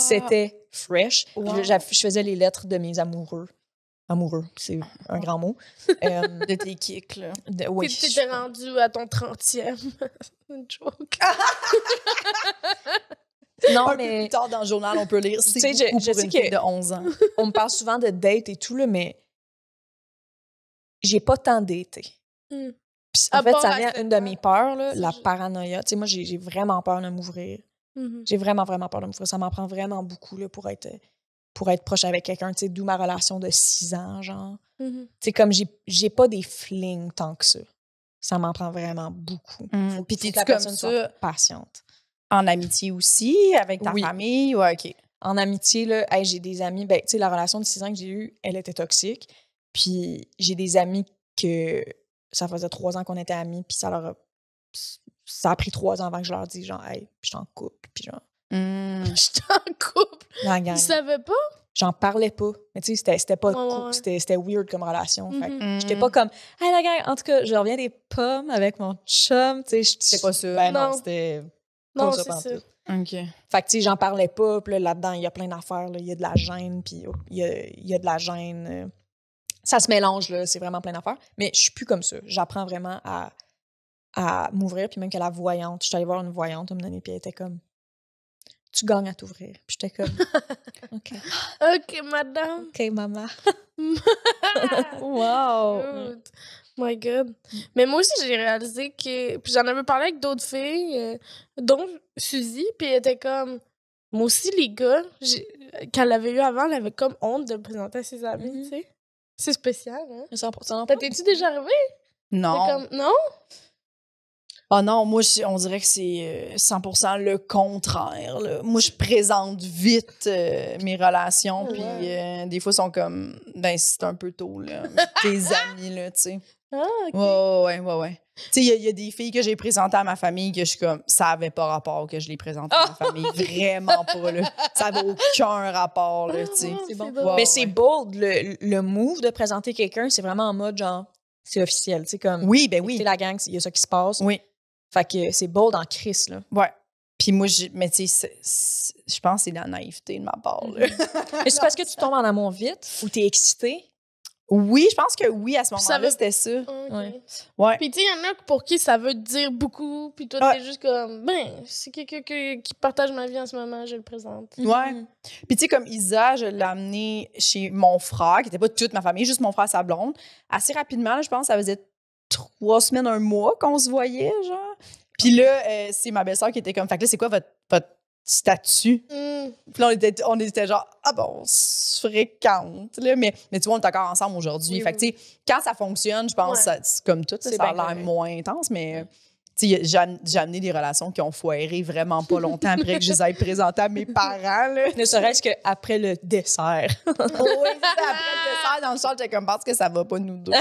c'était ah. fresh. je, faisais les lettres de mes amoureux amoureux, c'est un grand mot. *laughs* Euh, de tes kicks, là. De, Puis tu t'es rendu à ton 30e. *laughs* une joke. *laughs* non, un mais... Peu plus tard dans le journal, on peut lire. Tu sais, je, je de 11 ans. on me parle souvent de date et tout, là, mais j'ai pas tant d'été. Hmm. en fait, ça vient une de mes peurs, là, la paranoïa. Tu sais, moi, j'ai vraiment peur de m'ouvrir. Mm-hmm. J'ai vraiment, vraiment peur de m'ouvrir. Ça m'en prend vraiment beaucoup là, pour être pour être proche avec quelqu'un, tu sais, d'où ma relation de six ans, genre. Mm-hmm. Tu sais, comme j'ai pas des flingues tant que ça. Ça m'en prend vraiment beaucoup. Mm. Puis t'es-tu comme ça? Patiente. En amitié aussi, avec ta famille? Ouais, OK. En amitié, là, j'ai des amis, ben, tu sais, la relation de six ans que j'ai eue, elle était toxique. Puis j'ai des amis que ça faisait trois ans qu'on était amis, puis ça leur a... Ça a pris trois ans avant que je leur dise, genre, hey, je t'en coupe, puis genre Mmh. *laughs* J'étais en couple. tu savais pas. J'en parlais pas. Mais tu sais, c'était pas c'était weird comme relation. Mm-hmm. J'étais pas comme Hey la gang, en tout cas, je reviens des pommes avec mon chum. Tu sais, pas sûre. Ben non, c'était pas non, ça OK. Fait que j'en parlais pas. là-dedans, il y a plein d'affaires. Il y a de la gêne. Puis oh, il y a, de la gêne. Euh. Ça se mélange, là. C'est vraiment plein d'affaires. Mais je suis plus comme ça. J'apprends vraiment à, à m'ouvrir. Puis même que la voyante, je suis allée voir une voyante, un me donné. puis elle était comme tu gagnes à t'ouvrir. Puis j'étais comme, *laughs* OK. OK, madame. OK, maman. *laughs* wow. My God. Mais moi aussi, j'ai réalisé que. Puis j'en avais parlé avec d'autres filles, euh, dont Suzy, puis elle était comme. Moi aussi, les gars, quand elle l'avait eu avant, elle avait comme honte de présenter à ses amis, mhm. tu sais. C'est spécial, hein? important. T'étais-tu déjà arrivé? Non. Comme... Non? Ah non, moi, on dirait que c'est 100% euh, le contraire. Moi, je présente vite euh, mes relations, ah puis euh, des fois, sont comme, ben, c'est un peu tôt, là. Tes *laughs* amis, là, tu sais. Ah, OK. Ouais, ouais, ouais, ouais. Tu sais, il y, a des filles que j'ai présentées à ma famille que je suis comme, ça avait pas rapport que je les présente à ma oh! famille. Vraiment pas, là. Ça n'avait aucun rapport, là, tu sais. Ah, Mais c'est bold, le, move de présenter quelqu'un, c'est vraiment en mode genre, c'est officiel, tu sais, comme. Oui, ben oui. C'est la gang, il y a ça qui se passe. Oui. Fait que c'est bold en crise, là. Ouais. Puis moi, je, mais tu sais, je pense que c'est de la naïveté de ma part. Là. Mm-hmm. *laughs* Est-ce parce que tu tombes en amour vite ou t'es excité Oui, je pense que oui, à ce moment-là, c'était ça. Ouais. tu il y en a pour qui ça veut dire beaucoup, puis toi, t'es juste comme, ben, c'est quelqu'un qui partage ma vie en ce moment, je le présente. Ouais. Mm-hmm. Puis tu sais, comme Isa, je l'ai amené chez mon frère, qui n'était pas toute ma famille, juste mon frère sa blonde. Assez rapidement, là, je pense, ça faisait trois semaines, un mois qu'on se voyait, genre. Puis là, euh, c'est ma belle-sœur qui était comme, fait que là, c'est quoi votre, statut? Mm. Puis là, on était, on genre, ah bon, fréquente, là. Mais, mais tu vois, on est encore ensemble aujourd'hui. fait que, tu sais, quand ça fonctionne, je pense, comme tout, c'est a l'air moins intense, mais. J'ai amené des relations qui ont foiré vraiment pas longtemps après que je les ai présentées à mes parents. Ne serait-ce qu'après le dessert. *laughs* oui, après le dessert, dans le sol, j'ai comme parce que ça va pas nous deux.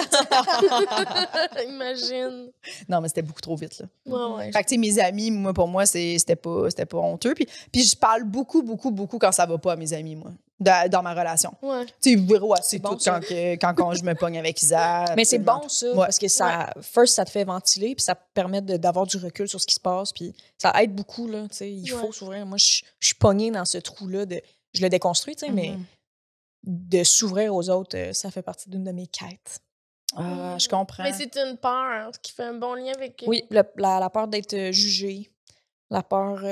*laughs* Imagine. Non, mais c'était beaucoup trop vite. Là. Ouais, Fait que, mes amis, moi, pour moi, c'était pas, pas honteux. Puis, puis je parle beaucoup, beaucoup, beaucoup quand ça va pas à mes amis, moi dans ma relation. Ouais. Tu sais, c'est tout quand, quand, quand je me pogne avec Isa. *laughs* Mais c'est bon, ça, parce que ça, first, ça te fait ventiler, puis ça te permet d'avoir du recul sur ce qui se passe, puis ça aide beaucoup, là. Tu sais, il faut s'ouvrir. Moi, je suis pognée dans ce trou-là de. Je le déconstruis, tu sais, mais mm-hmm. de s'ouvrir aux autres, euh, ça fait partie d'une de mes quêtes. Ah, mm. je comprends. Mais c'est une peur hein, qui fait un bon lien avec. Euh, oui, la, la, peur d'être euh, jugée, la peur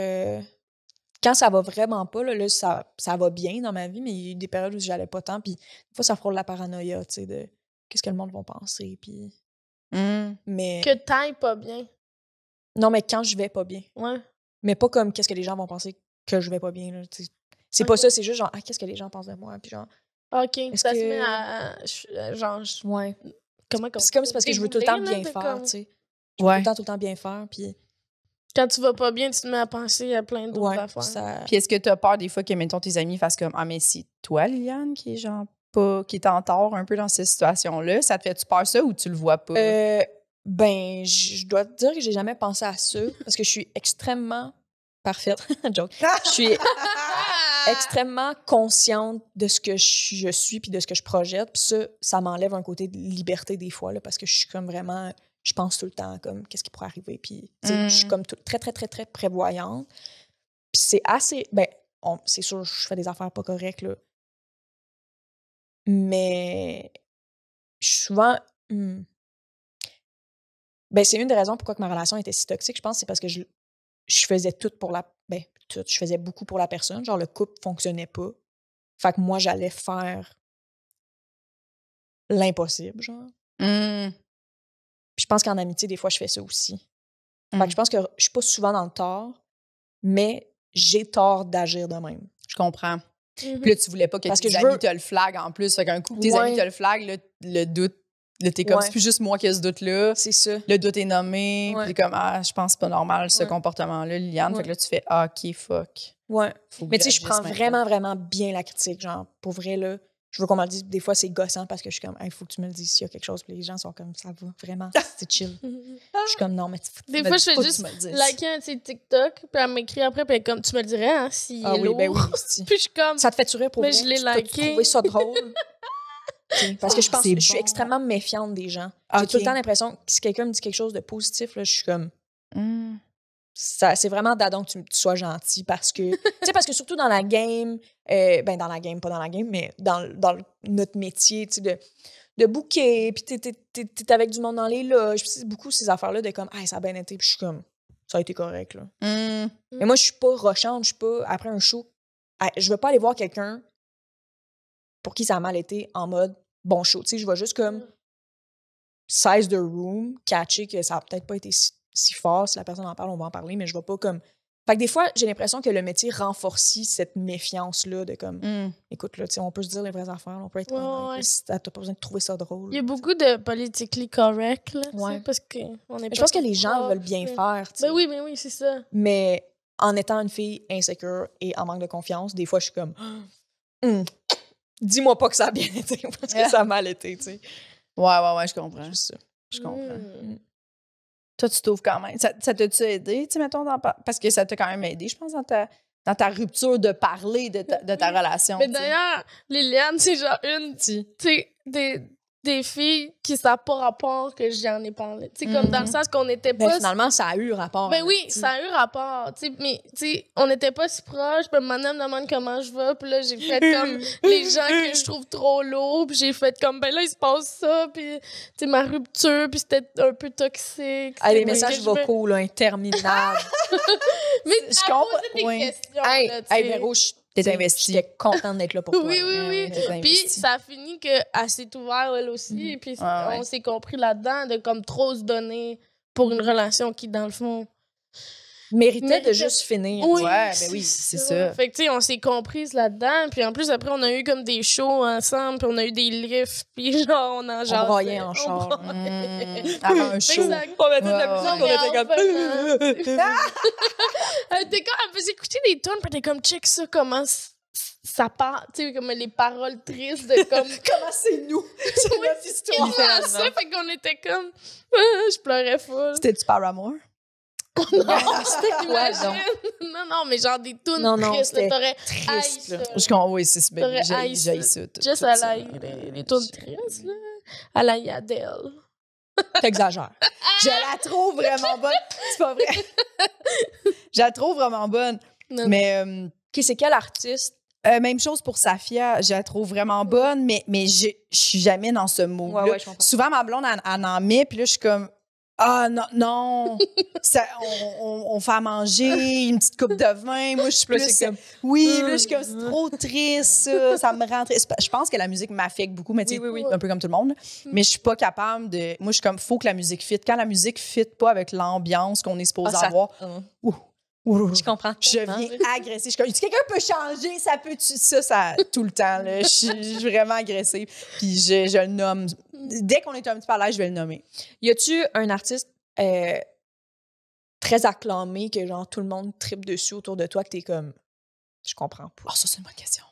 quand ça va vraiment pas, là, là ça, ça, va bien dans ma vie, mais il y a eu des périodes où j'allais pas tant, puis des fois, ça frôle la paranoïa, tu sais, de qu'est-ce que le monde va penser, puis... Mmh. Mais... Que t'ailles pas bien. Non, mais quand je vais pas bien. Ouais. Mais pas comme qu'est-ce que les gens vont penser que je vais pas bien, C'est pas ça, c'est juste genre, ah, qu'est-ce que les gens pensent de moi, puis genre... OK, ça se met à... Euh, genre, Ouais. Comment... C'est comme, c'est parce que je veux tout le temps bien faire, tu sais. Je veux tout le temps, tout le temps bien faire, puis quand tu vas pas bien, tu te mets à penser à plein d'autres ouais, affaires. Puis est-ce que tu peur des fois que, mettons, tes amis fassent comme Ah, mais c'est toi, Liliane, qui est genre pas, qui est en un peu dans ces situations là Ça te fait-tu peur ça ou tu le vois pas? Euh, ben, je dois te dire que j'ai jamais pensé à ça parce que je suis extrêmement parfaite. *laughs* Joke. Je suis *laughs* extrêmement consciente de ce que je suis puis de ce que je projette. Puis ça, ça m'enlève un côté de liberté des fois là, parce que je suis comme vraiment je pense tout le temps comme qu'est-ce qui pourrait arriver. Puis je suis mm. comme très, très, très, très prévoyante. Puis c'est assez. Ben, c'est sûr, je fais des affaires pas correctes, là. Mais souvent. Hmm. Ben, c'est une des raisons pourquoi ma relation était si toxique. Je pense c'est parce que je, je faisais tout pour la. Ben, tout. Je faisais beaucoup pour la personne. Genre, le couple fonctionnait pas. Fait que moi, j'allais faire l'impossible, genre. Mm je pense qu'en amitié, des fois, je fais ça aussi. Fait que je mmh. pense que je suis pas souvent dans le tort, mais j'ai tort d'agir de même. Je comprends. mm Puis là, tu voulais pas que tes amis te le flag en plus. Fait qu'un coup, tes amis te le flag, le, doute, t'es comme, c'est plus juste moi qui ai ce doute-là. C'est ça. Le doute est nommé. Puis comme, ah, je pense pas normal ce comportement-là, Liliane. Fait que là, tu fais, ah, OK, fuck. Ouais. mais tu sais, je prends vraiment, vraiment bien la critique. Genre, pour vrai, là, je veux qu'on me le dise. Des fois, c'est gossant parce que je suis comme, il faut que tu me le dises s'il y a quelque chose. Puis les gens sont comme, ça va, vraiment, c'est chill. *laughs* je suis comme, non, mais Des fois, je fais juste liker un petit TikTok, puis elle m'écrit après, puis comme, tu me le dirais, hein, si. Ah oui, ben *laughs* puis je suis comme. Ça te fait rire pour mais je l'ai liké. ça drôle. *laughs* Parce que je pense, je suis extrêmement méfiante des gens. J'ai tout le temps l'impression que si quelqu'un me dit quelque chose de positif, je suis comme. Hmm c'est vraiment d'adon que tu, sois gentil parce que, *laughs* tu sais, parce que surtout dans la game, euh, ben dans la game, pas dans la game, mais dans, notre métier, tu sais, de, de bouquet, puis t'es avec du monde dans les loges, beaucoup ces affaires-là de comme, ah, ça a bien été, puis je suis comme, ça a été correct, là. Mmh. Mais moi, je suis pas rochante, je suis pas, après un show, je veux pas aller voir quelqu'un pour qui ça a mal été en mode bon show, tu sais, je vais juste comme, mmh. size the room, catcher que ça a peut-être pas été si si fort. Si la personne en parle, on va en parler, mais je ne vais pas comme. Fait que des fois, j'ai l'impression que le métier renforcit cette méfiance-là de comme, hmm. écoute, là, on peut se dire les vraies affaires, on peut être ouais, t'as pas besoin de trouver ça drôle. Il y a beaucoup de politically correct, là, parce que est pas Je pense que les gens veulent bien faire, t'sais. Ben oui, mais oui, c'est ça. Mais en étant une fille insécure et en manque de confiance, des fois, je suis comme, *gasps* hmm, dis-moi pas que ça a bien *laughs* été, parce que ça a mal été, tu sais. Ouais, ouais, ouais, je comprends. Je comprends. Hmm toi, tu trouves quand même. Ça, t'a-tu aidé, tu sais, mettons, parce que ça t'a quand même aidé, je pense, dans ta, dans ta rupture de parler de ta, relation. Mais d'ailleurs, Liliane, c'est genre une, tu sais, des des filles qui ça pas rapport que j'en ai parlé. Tu sais, comme dans le mhm. sens qu'on était ben, pas... Mais finalement, ça a eu rapport. Ben oui, ça a eu rapport. Tu sais, mais, tu sais, on n'était pas si proches. Puis maintenant, me demande comment je vais. Puis là, j'ai fait comme *laughs* les gens que je trouve trop lourds. Puis j'ai fait comme, ben là, il se passe ça. Puis, tu sais, ma rupture. Puis c'était un peu toxique. Ah, les messages vocaux, là, interminables. *laughs* mais je comprends. Des questions, hey, J'étais investie. contente d'être là pour *laughs* toi. oui, oui, oui. Puis ça a fini qu'elle s'est ouverte, elle aussi. Mm. Puis on s'est compris là-dedans de comme trop se donner pour une relation qui, dans le fond, méritait, de juste finir. Oui, ouais, ben oui, c'est ça. ça. Fait que, tu sais, on s'est comprises là-dedans. Puis en plus, après, on a eu comme des shows ensemble, puis on a eu des lifts, *laughs* puis genre, on en jasait. On voyait en char. Mm. *laughs* Avant un show. Exact. On mettait de la musique, on était comme... T'es *laughs* comme, elle faisait écouter des tunes, puis t'es comme, check ça, comment ça part, tu sais, comme les paroles tristes de comme. Comment c'est nous? C'est notre histoire. Ça, fait qu'on était comme. Ah, je pleurais fou. C'était du paramour? non, non, non, mais genre des tunes non, non, tristes. triste. oui, c'est que ben, J'ai ça. Juste à la, les, tristes, là. À la Yadel. T'exagères. *laughs* je la trouve vraiment bonne. C'est pas vrai. *laughs* je la trouve vraiment bonne. mais. qui euh, c'est quel artiste? Euh, même chose pour Safia, je la trouve vraiment bonne, mais, mais je, suis jamais dans ce mot. Souvent, ma blonde, elle en met, puis là, je suis comme, ah non, non. on, fait à manger, une petite coupe de vin. Moi, je suis plus. comme... Oui, je euh, suis comme, c'est trop triste, ça, me rend triste. Je pense que la musique m'affecte beaucoup, mais tu sais, un peu comme tout le monde. Mais je suis pas capable de. Moi, je suis comme, faut que la musique fitte. Quand la musique fitte pas avec l'ambiance qu'on est supposé ah, avoir, hein. je comprends. Je viens agresser. « Je quelqu'un peut changer, ça peut, ça, ça, tout le temps. Je suis vraiment agressée. Puis je, je le nomme dès qu'on est un petit peu à l'aise, je vais le nommer. Y a-tu un artiste euh, très acclamé que genre tout le monde tripe dessus autour de toi que t'es comme je comprends pas. Oh, ça c'est une bonne question.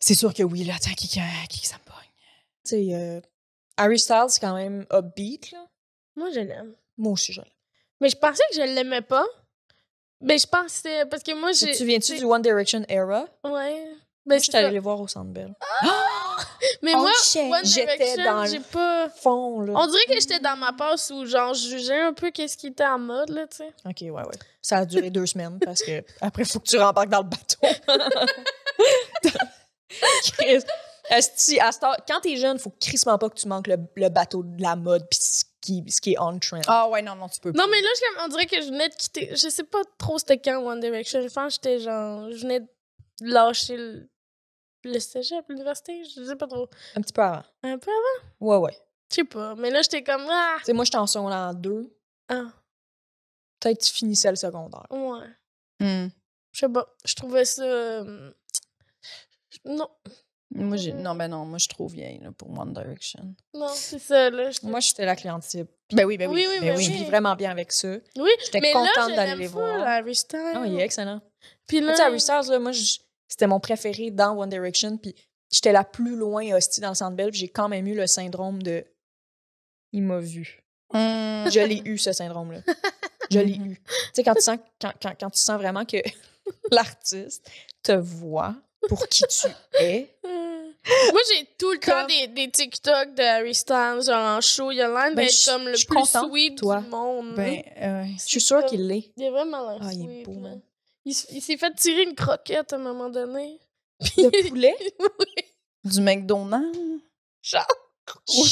c'est sûr que oui là, tiens qui qui, ça me pogne. Tu sais euh, Harry Styles c'est quand même upbeat là. Moi je l'aime. Moi aussi je l'aime. Mais je pensais que je l'aimais pas. Mais je pensais parce que moi j'ai Tu viens-tu du One Direction era Ouais. Ben, je suis allée les voir au Centre ah! *laughs* Mais on moi, j'étais dans le fond. Là. On dirait que j'étais dans ma passe où genre, je jugeais un peu qu'est-ce qui était en mode. Là, tu sais. OK, ouais, ouais. Ça a duré deux semaines parce que *laughs* après, il faut que tu rembarques dans le bateau. *laughs* Chris. Asti, Astor, quand t'es jeune, faut crissement pas que tu manques le, bateau de la mode pis ce qui, ce qui est on trend. Ah ouais, non, non, tu peux pas. Non, mais là, on dirait que je venais de quitter. Je sais pas trop c'était quand One Direction. Je pense que j'étais genre. Je venais de lâcher le le à l'université, je sais pas trop. Un petit peu avant. Un peu avant? Ouais, ouais. Je sais pas, mais là, j'étais comme. Ah! Tu sais, moi, j'étais en secondaire deux. Ah. Peut-être que tu finissais le secondaire. Ouais. Hum. Je sais pas, je trouvais ça. Euh, non. Moi, j'ai... Non, ben non, moi, je trouve trop vieille pour One Direction. Non, c'est ça, là. Moi, j'étais la cliente type. Ben oui, ben oui. oui, oui, ben, ben oui. Je vis vraiment bien avec ça. Oui, j'étais contente d'aller les voir. Harry Oh, il est excellent. Puis là. Tu sais, Harry là, moi, je c'était mon préféré dans One Direction. Puis j'étais la plus loin hostie dans le centre Puis j'ai quand même eu le syndrome de il m'a vu. Hmm. Je l'ai eu, ce syndrome-là. Je l'ai eu. Tu sais, quand tu sens, quand, quand, tu sens vraiment que *laughs* l'artiste te voit pour qui tu es. Hmm. Moi, j'ai tout le temps des, des TikTok de Harry Styles, genre en show. Il a l'air ben, d'être comme le plus sweet du monde. Ben, je suis sûre qu'il l'est. Il est vraiment l'air ah, Il est beau, man. Il, s'est fait tirer une croquette à un moment donné. De *laughs* poulet? oui. Du McDonald's? Genre. *laughs*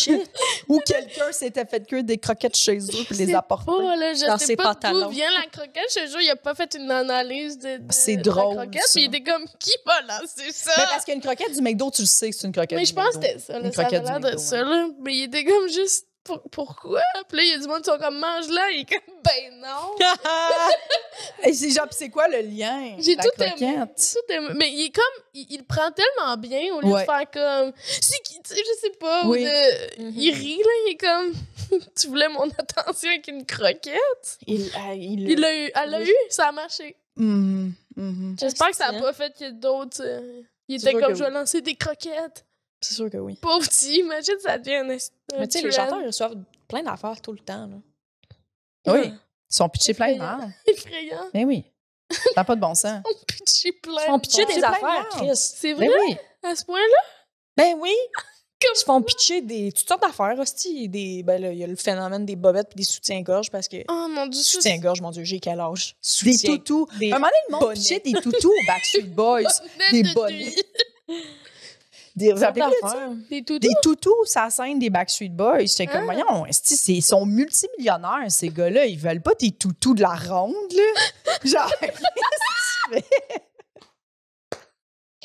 Ou quelqu'un s'était fait cuire des croquettes chez eux puis les apporter ses là, je sais pas D'où vient la croquette chez eux Il a pas fait une analyse de, C'est drôle. La puis il était comme qui va lancer ça Mais parce qu'une croquette du McDo, tu le sais c'est une croquette. Mais je pense que c'était ça. Là, ça a l'air de ça. Mais il était comme juste pourquoi? Puis là, il y a du monde qui sont comme, mange-la. Il est comme, ben non. *laughs* Et c'est genre, c'est quoi le lien? J'ai tout Mais il est comme, il, prend tellement bien au lieu de faire comme, je sais pas. Mm-hmm. Il rit, là, il est comme, *laughs* tu voulais mon attention avec une croquette. Il, euh, elle, il, a eu, l'a eu, ça a marché. Mm-hmm. Mm-hmm. J'espère que ça n'a pas fait que d'autres. Euh, il était comme, je vais lancer des croquettes. C'est sûr que oui. Pauvre petit, imagine ça devient un. Mais tu sais, les chanteurs, reçoivent plein d'affaires tout le temps. Là. Ah. Oui. Ils sont pitchés plein d'affaires. Effrayant. Ben oui. T'as pas de bon sens. *laughs* Ils sont pitchés plein Ils sont pitcher des affaires, Chris. C'est ben vrai? À ce point-là? Ben oui. *laughs* Ils se font pitcher des, toutes sortes d'affaires, aussi. Des, ben là, il y a le phénomène des bobettes et des soutiens gorges parce que. Oh mon dieu. soutiens gorges mon dieu, j'ai quel âge? Des toutous. un moment donné, le monde pitchait des toutous aux Backstreet Boys. *laughs* des bonnets des, toutous. Des ça scène des Backstreet Boys. J'étais comme, hein? voyons, ils sont multimillionnaires, ces gars-là. Ils veulent pas tes toutous de la ronde, là. *laughs* Genre, C'est *laughs*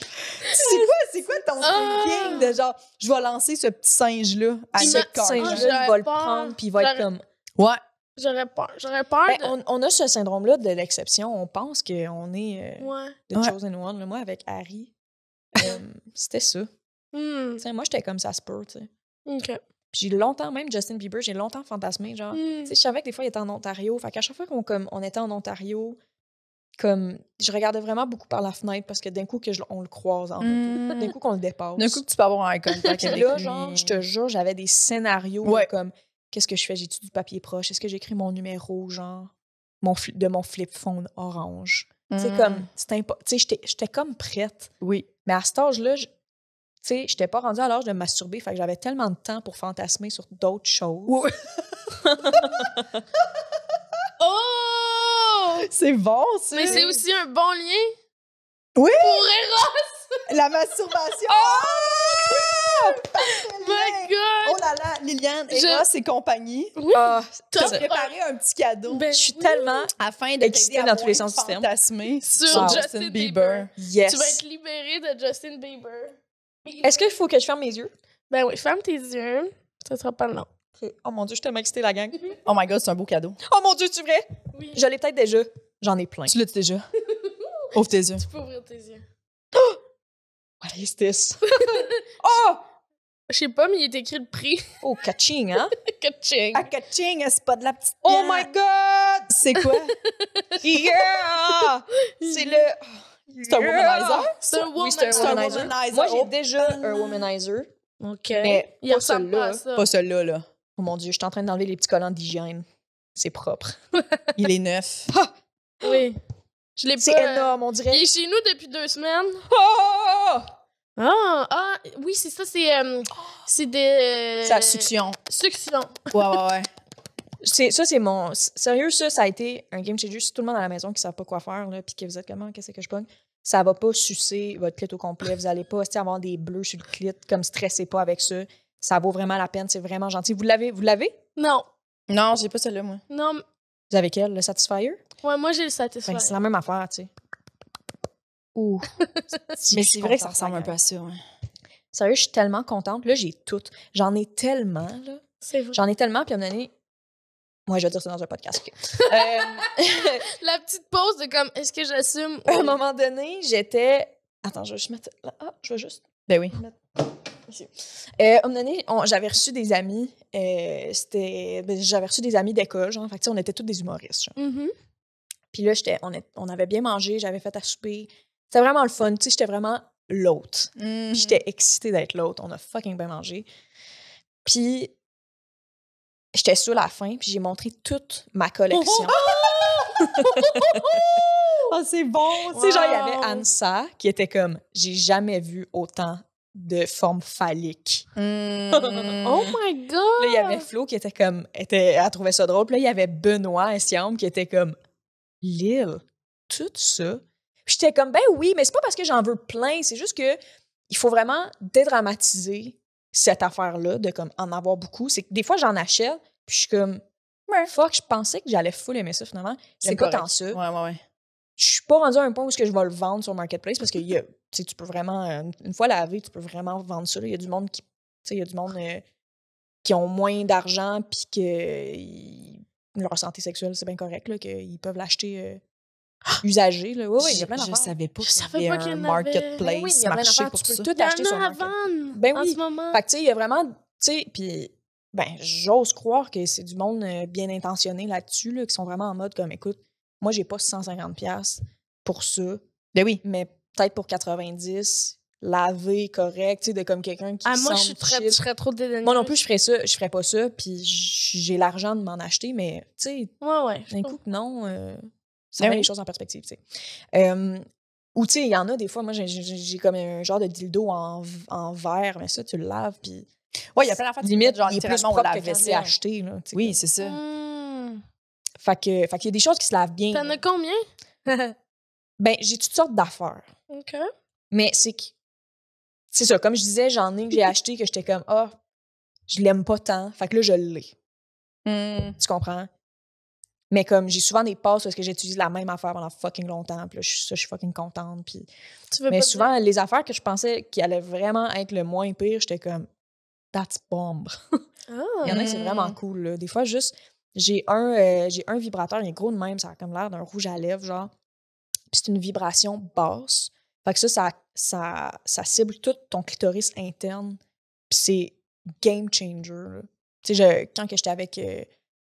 quoi, c'est quoi ton ah! thinking de genre, je vais lancer ce petit singe-là à ce singe-là, ah, il va le prendre, puis il va être comme. Ouais. J'aurais peur. J'aurais peur. Ben, on, a ce syndrome-là de l'exception. On pense qu'on est euh, de the chosen one. Moi, avec Harry, euh, *laughs* c'était ça. Mm. Moi, j'étais comme ça se peut, j'ai longtemps, même Justin Bieber, j'ai longtemps fantasmé, genre, hmm. je savais que des fois, il était en Ontario. Fait à chaque fois qu'on on était en Ontario, comme, je regardais vraiment beaucoup par la fenêtre parce que d'un coup, que on le croise en hmm. D'un coup, qu'on le dépasse. D'un coup, tu peux avoir un contact *laughs* là, genre, je te jure, j'avais des scénarios comme, qu'est-ce que je fais? J'ai-tu du papier proche? Est-ce que j'écris mon numéro, genre, mon de mon flip phone orange? comme, hmm. c'était j'étais comme prête. Oui. Mais à cet âge-là, tu sais, j'étais pas rendue à l'âge de masturber, fait que j'avais tellement de temps pour fantasmer sur d'autres choses. Oui. *laughs* oh! C'est bon, ça! Mais c'est aussi un bon lien. Oui! Pour Eros! *laughs* La masturbation! Oh! oh! My God! Oh là là, Liliane, Eros et compagnie. Oui. as ah, T'as préparé un petit cadeau. Ben je suis tellement afin de excitée dans tous les sens du terme. Fantasmer sur Justin Bieber. Tu vas être libérée de Justin Bieber. Est-ce qu'il faut que je ferme mes yeux? Ben oui, ferme tes yeux. Ça sera pas long. Oh mon Dieu, je suis tellement excitée, la gang. Mm-hmm. Oh my God, c'est un beau cadeau. Oh mon Dieu, tu vrai? Oui. Je l'ai peut-être déjà. J'en ai plein. Tu l'as déjà? *laughs* Ouvre tes yeux. Tu peux ouvrir tes yeux. Oh! *gasps* What is this? *laughs* oh! Je sais pas, mais il est écrit le prix. Oh, catching, hein? catching. *laughs* Ah, catching, c'est pas de la petite. Oh my God! C'est quoi? yeah! C'est le. C'est un womanizer? C'est un, womanizer. Moi, j'ai déjà un *laughs* womanizer. OK. Mais pas celui-là. Pas celui-là, là. Oh mon Dieu, je suis en train d'enlever les petits collants d'hygiène. C'est propre. *laughs* Il est neuf. Ah! Oui. Je l'ai C'est énorme, on dirait. Il est chez nous depuis deux semaines. Oh! Ah, ah, oui, c'est ça, c'est. Euh, oh! c'est des. Euh, c'est la succion. Suction. Ouais, ouais, ouais ça, c'est mon. Sérieux, ça, ça a été un game changer. Si tout le monde à la maison qui ne savent pas quoi faire, puis que vous êtes comment, qu'est-ce que je pogne, ça va pas sucer votre clit au complet. Vous n'allez pas avoir des bleus sur le clit, comme stressez pas avec ça. Ça vaut vraiment la peine, c'est vraiment gentil. Vous l'avez? Vous l'avez? Non. Non, j'ai pas celle-là, moi. Non. Vous avez quelle? Le Satisfier? Ouais, moi, j'ai le Satisfier. c'est la même affaire, tu sais. Ouh. *laughs* Mais c'est vrai que ça ressemble un peu à ça, ouais. Sérieux, je suis tellement contente. Là, j'ai tout. J'en ai tellement, là. J'en ai tellement, puis à un donné, moi, je vais dire ça dans un podcast. *laughs* Euh, *laughs* la petite pause de comme, est-ce que j'assume? À un moment donné, j'étais. Attends, je vais juste mettre. Ah, je vais juste. Ben oui. Euh, à un moment donné, j'avais reçu des amis. Euh, c'était, ben, j'avais reçu des amis d'école, genre. Fait on était tous des humoristes, mm-hmm. Puis là, j'étais, on, on avait bien mangé, j'avais fait à souper. C'était vraiment le fun. Tu j'étais vraiment l'autre. Mm. J'étais excitée d'être l'autre. On a fucking bien mangé. Puis j'étais sur la fin, puis j'ai montré toute ma collection. oh, *laughs* c'est bon! sais, genre, il y avait Ansa qui était comme J'ai jamais vu autant de formes phalliques. *laughs* » oh my god! Là, il y avait Flo qui était comme était, Elle trouvait ça drôle. Puis là, il y avait Benoît et Siam qui étaient comme Lille, tout ça. j'étais comme Ben oui, mais c'est pas parce que j'en veux plein, c'est juste que il faut vraiment dédramatiser cette affaire-là, de comme en avoir beaucoup. C'est que des fois, j'en achète, puis je suis comme, fuck, je pensais que j'allais fou aimer ça finalement. C'est pas tant ça. Ouais, ouais, Je suis pas rendu à un point où que je vais le vendre sur Marketplace parce que y tu peux vraiment, euh, une fois lavé, tu peux vraiment vendre ça. Il y a du monde qui, il y a du monde euh, qui ont moins d'argent puis que leur santé sexuelle, c'est bien correct, là, qu'ils peuvent l'acheter. Euh, *gasps* usagé Là. Oui, oui, il y a plein d'affaires. Je savais pas qu'il y avait un marketplace, ben marché pour ça. Tu peux tout acheter sur market. Ben oui. En ce moment. Fait que tu sais, il y a vraiment, tu sais, puis ben j'ose croire que c'est du monde euh, bien intentionné là-dessus, là, qui sont vraiment en mode comme, écoute, moi j'ai pas 150 pièces pour ça. Ben oui. Mais peut-être pour 90, lavé, correct, tu sais, de comme quelqu'un qui. Ah, moi, je, suis très, je serais trop dédaigné. Moi non plus, je ferais ça, je ferais pas ça, puis j'ai l'argent de m'en acheter, mais tu sais. Ouais, ouais. D'un coup, non. Euh, ça ben met les choses en perspective, tu sais. ou, tu sais, il y en a des fois, moi, j'ai comme un genre de dildo en, en verre, mais ça, tu le laves, puis. Ouais, il y a plein d'affaires. Limite, genre, il est plus propre que acheté, là. Oui, c'est ça. Mmh. Fait que, fait qu'il y a des choses qui se lavent bien. T'en as combien? *laughs* ben, j'ai toutes sortes d'affaires. OK. Mais c'est que. C'est ça, comme je disais, j'en ai que j'ai acheté que j'étais comme, ah, oh, je l'aime pas tant. Fait que là, je l'ai. Mmh. Tu comprends? Mais comme j'ai souvent des passes parce que j'utilise la même affaire pendant fucking longtemps, puis là, je, ça, je suis fucking contente. Puis... mais souvent, les affaires que je pensais qui allaient vraiment être le moins pire, j'étais comme, that's bomb. *laughs* Il y en a qui c'est vraiment ah! cool. Là. Des fois, juste, j'ai un, euh, j'ai un vibrateur, il est gros de même, ça a comme l'air d'un rouge à lèvres, genre. Puis c'est une vibration basse. Fait que ça, ça, ça, cible tout ton clitoris interne. Puis c'est game changer. Tu sais, quand j'étais avec. Euh,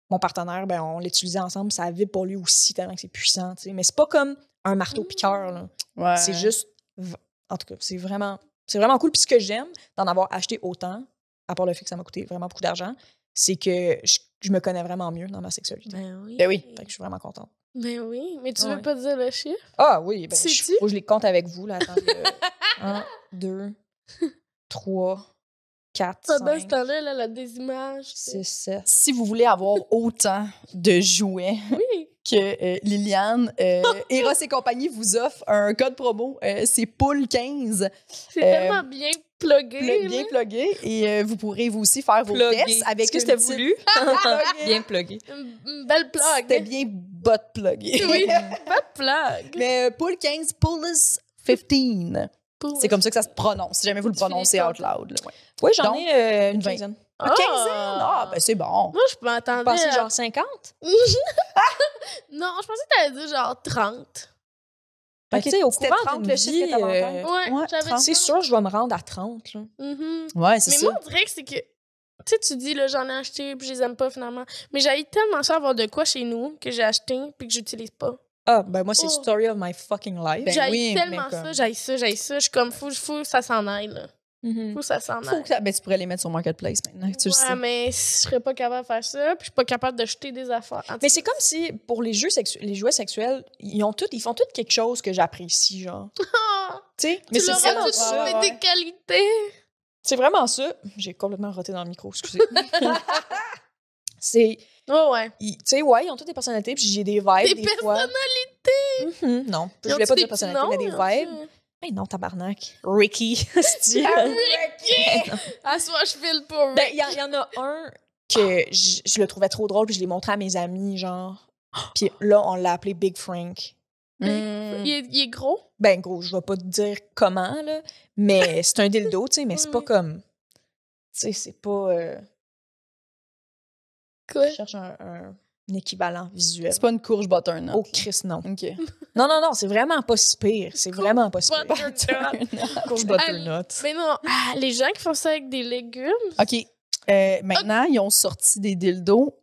mon partenaire, ben, on l'utilisait ensemble, ça avait pour lui aussi tellement que c'est puissant. sais Mais c'est pas comme un marteau-piqueur. Mmh. C'est juste. En tout cas, c'est vraiment, c'est vraiment cool. Puis ce que j'aime d'en avoir acheté autant, à part le fait que ça m'a coûté vraiment beaucoup d'argent, c'est que je, me connais vraiment mieux dans ma sexualité. Ben oui. Ben oui. je suis vraiment contente. Ben oui, mais tu veux pas dire le chiffre? Ah oui, ben je, faut que je les compte avec vous. Là, euh, un, deux, trois, *laughs* 4, Ça, baisse ce temps-là, la désimage. C'est ça. Si vous voulez avoir autant de jouets *laughs* que euh, Liliane, euh, *laughs* Eros et compagnie vous offrent un code promo, euh, c'est poule 15 C'est tellement bien plugué. bien plugué. Et vous pourrez vous aussi faire vos plugué. tests avec. ce que c'était voulez. bien plugué. Une belle plug. C'était bien bot plugué. oui, *laughs* bot plug. Mais poule 15 poules 15. C'est comme ça que ça se prononce, si jamais vous le prononcez out loud. ouais. Oui, j'en ai euh, une quinzaine. Une ah! ah, ben c'est bon. Moi, je m'attendais. Tu pensais genre 50? *laughs* non, je pensais que t'allais dire genre 30. Ben, tu sais, au courant 30, le chiffre que euh, ouais, C'est sûr, je vais me rendre à 30. Mm-hmm. Ouais, c'est Mais moi, on dirait que c'est que. Tu sais, tu dis, là, j'en ai acheté, puis je les aime pas finalement. Mais j'ai tellement à avoir de quoi chez nous que j'ai acheté, puis que j'utilise pas. Ah, ben moi, c'est oh. story of my fucking life. Ben, ben tellement ça, j'aille ça, j'aille ça. Je suis comme, fou, fou, ça s'en aille, là. Mm Faut que ça s'en aille. Mhm. Faut que ça... Ben, tu pourrais les mettre sur Marketplace maintenant. ouais, mais je serais pas capable de faire ça, puis je suis pas capable de jeter des affaires. Mais c'est comme si, pour les, jeux les jouets sexuels, ils, ont tout, ils font toutes quelque chose que j'apprécie, genre. *laughs* Tu sais, mais tu c'est vraiment tout ça. des qualités. C'est vraiment ça. J'ai complètement roté dans le micro, excusez. *laughs* c'est Ouais, ouais. tu sais, ouais, ils ont toutes des personnalités, puis j'ai des vibes. Des, des personnalités! Mm-hmm, non, je voulais pas dire personnalités, mais des vibes. Hein? non, tabarnak. Ricky. *laughs* ah, Ricky! *laughs* à soi, je file pour ben, Ricky. Il y, y, en a un que je, le trouvais trop drôle, puis je l'ai montré à mes amis, genre. Puis là, on l'a appelé Big Frank. Hmm. Il, est, gros? Ben gros, je vais pas te dire comment, là, mais c'est un dildo, tu sais, mais c'est pas comme... Tu sais, c'est pas... Euh, je cherche un, équivalent visuel. C'est pas une courge butternut. Oh, Chris, non. OK. *laughs* non, non, non, c'est vraiment pas si pire. C'est vraiment pas si pire. Butternut. *laughs* courge butternut. mais non, ah, les gens qui font ça avec des légumes. OK. Euh, maintenant, ils ont sorti des dildos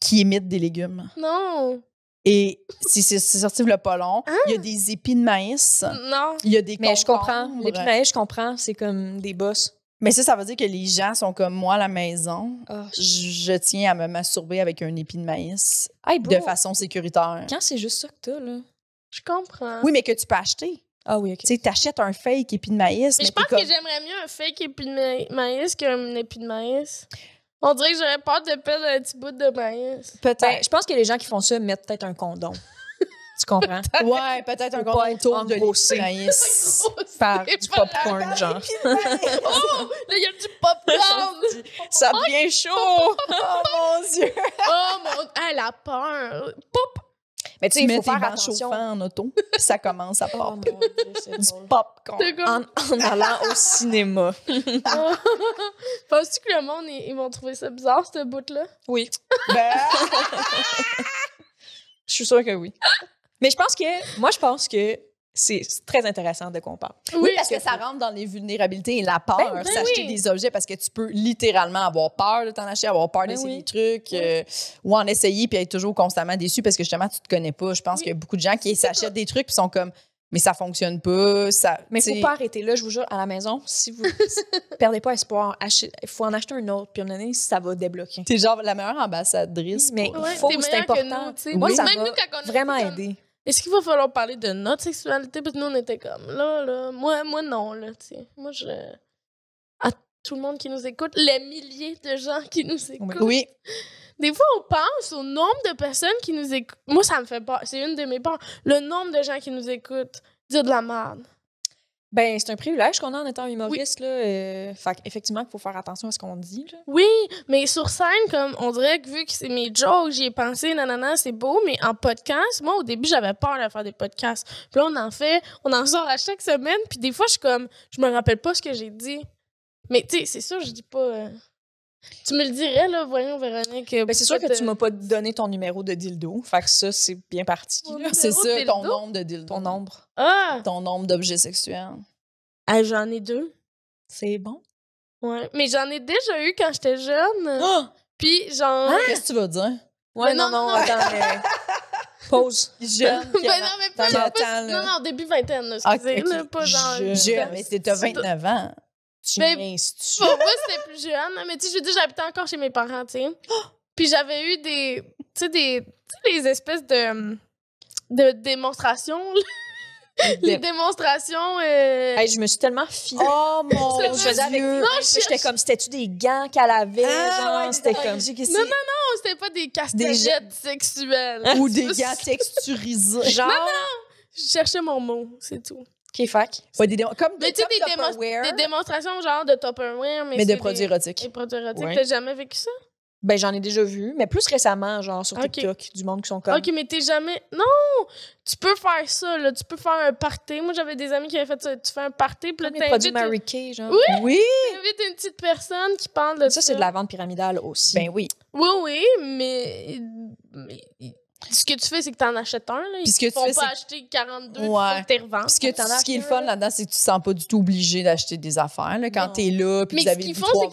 qui émettent des légumes. Non. Et si c'est sorti le polon. il y a ah. des épis de maïs. Non. Il y a des Mais je comprends. L'épi de maïs, je comprends. C'est comme des bosses. Mais ça, ça veut dire que les gens sont comme moi à la maison. Oh. je... tiens à me masturber avec un épi de maïs de façon sécuritaire. Quand c'est juste ça que t'as, là. Je comprends. Oui, mais que tu peux acheter. Ah oui, OK. Tu sais, t'achètes un fake épi de maïs. Mais, je pense que j'aimerais mieux un fake épi de maïs qu'un épi de maïs. On dirait que j'aurais pas de perdre un petit bout de maïs. Peut-être. Ben, je pense que les gens qui font ça mettent peut-être un condom. Tu comprends? *laughs* ouais, peut-être un gros tour de maïs *laughs* *laughs* par du popcorn, genre. oh, là, il y a du popcorn! Ça devient chaud! Oh mon Dieu! oh mon Dieu! Elle a peur! Pop! Mais tu sais, il faut faire attention. en auto, ça commence à pop. Oh du popcorn en, allant au cinéma. Penses-tu que le monde, ils, vont trouver ça bizarre, ce bout-là? Oui. Ben... Je suis sûre que oui. Mais je pense que, moi, je pense que c'est très intéressant de comparer. Oui, parce que, ça rentre dans les vulnérabilités et la peur, d'acheter ben, ben des objets, parce que tu peux littéralement avoir peur de t'en acheter, avoir peur ben d'essayer des trucs, euh, ou en essayer puis être toujours constamment déçu parce que justement, tu te connais pas. Je pense qu'il y a beaucoup de gens qui s'achètent des trucs puis sont comme mais ça fonctionne pas. Ça, mais il faut pas arrêter là, je vous jure, à la maison, si vous *laughs* perdez pas espoir, il faut en acheter un autre, puis à un moment donné, ça va débloquer. T'es genre la meilleure ambassadrice. Mais il faut, c'est important. moi, ça vraiment aidé est-ce qu'il va falloir parler de notre sexualité? Parce que nous, on était comme, là, là, moi, moi non, là, tu sais. Moi, je. À tout le monde qui nous écoute, les milliers de gens qui nous écoutent. Oui. Des fois, on pense au nombre de personnes qui nous écoutent. Moi, ça me fait peur. C'est une de mes peurs. Le nombre de gens qui nous écoutent dire de la merde. Ben, c'est un privilège qu'on a en étant humoriste, là. Euh, fait effectivement, qu'il faut faire attention à ce qu'on dit, là. Oui, mais sur scène, comme, on dirait que vu que c'est mes jokes, j'y ai pensé, nanana, c'est beau, mais en podcast, moi, au début, j'avais peur de faire des podcasts. Puis là, on en fait, on en sort à chaque semaine, puis des fois, je suis comme, je me rappelle pas ce que j'ai dit. Mais, tu sais, c'est sûr, je dis pas. Euh, tu me le dirais, là, voyons, Véronique. Ben, c'est sûr que tu euh, m'as pas donné ton numéro de dildo. Fait que ça, c'est bien parti. C'est ça, ton nombre de dildo. Ton nombre. Ah! Ton nombre d'objets sexuels. Ah, j'en ai deux. C'est bon. Ouais. Mais j'en ai déjà eu quand j'étais jeune. Ah! Puis, genre. Ah! Qu'est-ce que tu vas dire? Ouais, non, non, attends, *laughs* Pause. Jeune. *laughs* Ben non, mais Non, non, début vingtaine, là, excusez, okay, pas genre... Jeune, mais t'as 29 ans mais, ben, Pour moi, c'était plus jeune. Hein, mais tu sais, je veux dire, j'habitais encore chez mes parents, tu sais. *gasps* Puis j'avais eu des. Tu sais, des. espèces de. de démonstrations, les démonstrations. Euh... je me suis tellement fière. Oh mon Dieu. Je faisais avec j'étais comme, c'était-tu des gants qu'elle avait? Ah, c'était comme. Non, non, non, c'était pas des castagettes sexuelles. Ou des *laughs* gants texturisés. Genre... Non, non, je cherchais mon mot, c'est tout. Qui fac. des comme des, des, démonstrations genre de Tupperware, mais, mais de produits érotiques. Des produits érotiques. T'as jamais vécu ça? Ben, j'en ai déjà vu, mais plus récemment, genre sur TikTok, du monde qui sont comme. Ok, mais t'es jamais. Non! Tu peux faire ça, là. Tu peux faire un party. Moi, j'avais des amis qui avaient fait ça. Tu fais un party, puis là, de Mary Kay, genre. Oui! Oui! T'invites une petite personne qui parle de ça. Ça, c'est de la vente pyramidale aussi. Ben oui. Oui, oui, mais. mais ce que tu fais, c'est que tu en achètes un. Ils te font pas acheter 42, ouais. faut que ce, qui est le fun là-dedans, c'est que tu ne sens pas du tout obligé d'acheter des affaires. Là, quand tu es là, puis que vous avez font, trois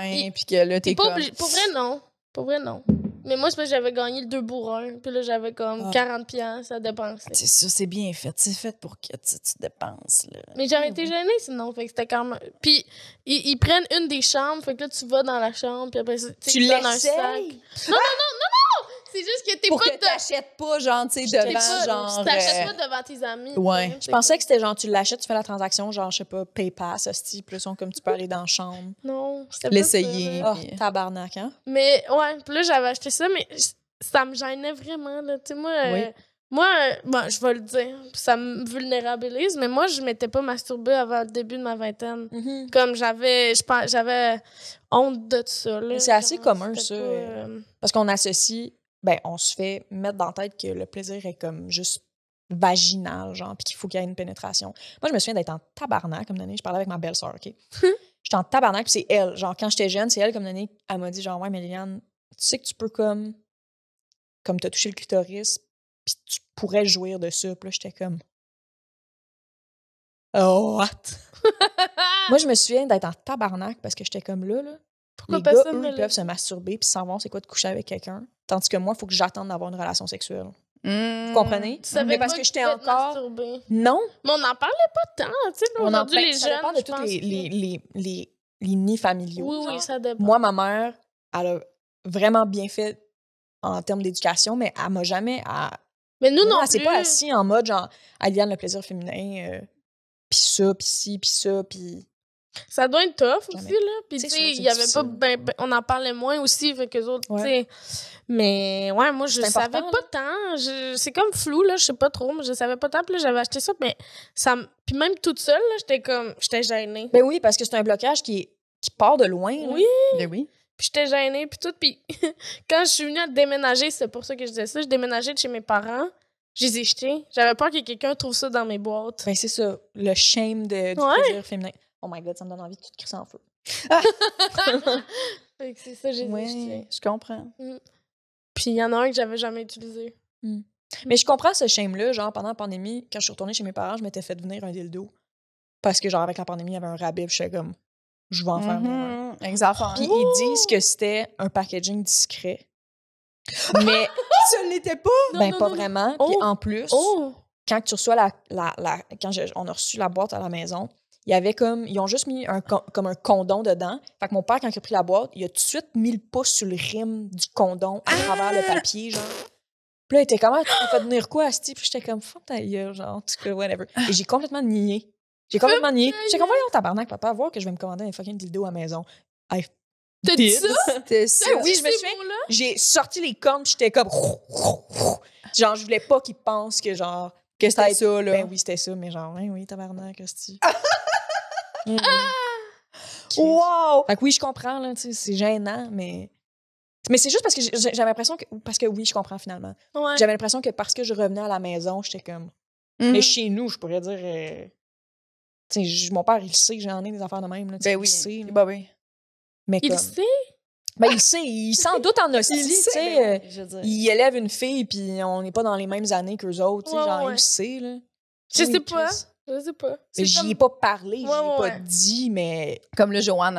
qu'ils puis que là, t'es comme... pas Pour vrai, non. Pour vrai, non. Mais moi, c'est parce que j'avais gagné le 2 pour Puis là, j'avais comme 40 ah. pièces à dépenser. C'est sûr c'est bien fait. C'est fait pour que tu, dépenses. Là. Mais j'avais ah été gênée sinon. Fait que c'était quand même. Puis ils, prennent une des chambres. Fait que là, tu vas dans la chambre. Puis après, tu, tu donnes un sac. Non, non, non, non, non! C'est juste que t'es pas t'achètes pas genre tu sais devant T'achètes euh, pas devant tes amis. Ouais. Je pensais que c'était genre tu l'achètes, tu fais la transaction genre je sais pas PayPal, style, plus on comme tu peux aller dans la chambre. Non. L'essayer. Oh, tabarnak hein. Mais ouais, plus là j'avais acheté ça, mais ça me gênait vraiment là, tu sais moi. Euh, moi, euh, bon, je vais le dire, ça me vulnérabilise, mais moi, je m'étais pas masturbée avant le début de ma vingtaine. Mm-hmm. Comme j'avais, je j'avais honte de tout ça. C'est assez commun, ça. Parce qu'on associe ben, on se fait mettre dans la tête que le plaisir est comme juste vaginal, genre, puis qu'il faut qu'il y ait une pénétration. Moi, je me souviens d'être en tabarnak, comme donné, je parlais avec ma belle-sœur, OK? Hum. J'étais en tabarnak, puis c'est elle. Genre, quand j'étais jeune, c'est elle, comme donné, elle m'a dit, genre, ouais, mais tu sais que tu peux comme, comme t'as touché le clitoris, puis tu pourrais jouir de ça. Puis là, j'étais comme, oh, what? *laughs* Moi, je me souviens d'être en tabarnak parce que j'étais comme là, là. Pourquoi les gars, eux, ils peuvent se masturber puis vont, c'est quoi de coucher avec quelqu'un. Tandis que moi, il faut que j'attende d'avoir une relation sexuelle. Vous hmm. comprenez? mais parce que, j'étais encore. Non. Mais on n'en parlait pas tant. Tu sais, aujourd'hui, ben, les jeunes. On de tous les, les, les, les, nids familiaux. Oui, oui, ça dépend. Moi, ma mère, elle a vraiment bien fait en termes d'éducation, mais elle m'a jamais. Mais nous, non, plus. elle s'est pas assise en mode genre, Aliane, le plaisir féminin, euh, pis puis ça, puis ci, puis ça, puis ça doit être tough aussi, là. Puis, tu sais, il y avait pas. Ben, ben, on en parlait moins aussi, avec les autres, tu sais. Mais, ouais, moi, je savais pas tant. C'est comme flou, là, je sais pas trop, mais je savais pas tant. Puis j'avais acheté ça, mais ça. Puis même toute seule, j'étais comme. J'étais gênée. Ben oui, parce que c'est un blocage qui, qui part de loin, Oui. Ben oui. Puis j'étais gênée, puis tout. Puis *laughs* quand je suis venue à déménager, c'est pour ça que je disais ça, je déménageais de chez mes parents. Je les ai jetés. J'avais peur que quelqu'un trouve ça dans mes boîtes. Ben, c'est ça, le shame de, du plaisir féminin oh my god, ça me donne envie de tout crisser en feu. Ah! *laughs* c'est ça, j'ai dit. Je comprends. Mm. Puis il y en a un que j'avais jamais utilisé. Mm. Mais je comprends ce shame-là. Genre, pendant la pandémie, quand je suis retournée chez mes parents, je m'étais fait venir un dildo. Parce que, genre, avec la pandémie, il y avait un rabib, je suis comme, je vais en faire mm-hmm. Exactement. Puis ils disent que c'était un packaging discret. *laughs* Mais. ça ne l'était pas! ben, pas vraiment. Puis oh! en plus, oh! quand tu reçois la. la, la quand on a reçu la boîte à la maison, il y avait comme, ils ont juste mis un, comme un condom dedans. Fait que mon père, quand il a pris la boîte, il a tout de suite mis le pouce sur le rime du condom à travers le ah! papier, genre. Puis là, il était comme, On ah, tu fait devenir quoi, Asti? Puis j'étais comme, fuck ta genre, en tout cas, whatever. Et j'ai complètement nié. J'ai complètement nié. J'étais comme, voyons, tabarnak, papa, voir que je vais me commander un fucking dildo à la maison. I T'as dit ça? *laughs* T'as ça? Oui, je me souviens. J'ai sorti les cornes, j'étais comme, genre, je voulais pas qu'ils pensent que, genre, que c'était ça, là. Ben oui, c'était ça, mais genre, hein, oui, tabarnak, Asti. *laughs* Ah! *laughs* Wow! Fait oui, je comprends, là, c'est gênant, mais. Mais c'est juste parce que j'avais l'impression que. Parce que oui, je comprends finalement. J'avais l'impression que parce que je revenais à la maison, j'étais comme. Mais mm-hmm. chez nous, je pourrais dire. Euh, mon père, il sait, que j'en ai des affaires de même. Là, ben oui. Il sait. Ben oui. Mais il sait? Ben, il sait, il s'en doute en aussi. *laughs* tu sais. Ben euh, il élève une fille, puis on n'est pas dans les mêmes années qu'eux autres, tu sais, genre, il sait, là. Je sais pas. Je sais pas. J'y ai pas parlé, je j'y ai pas dit, mais comme le Joanne,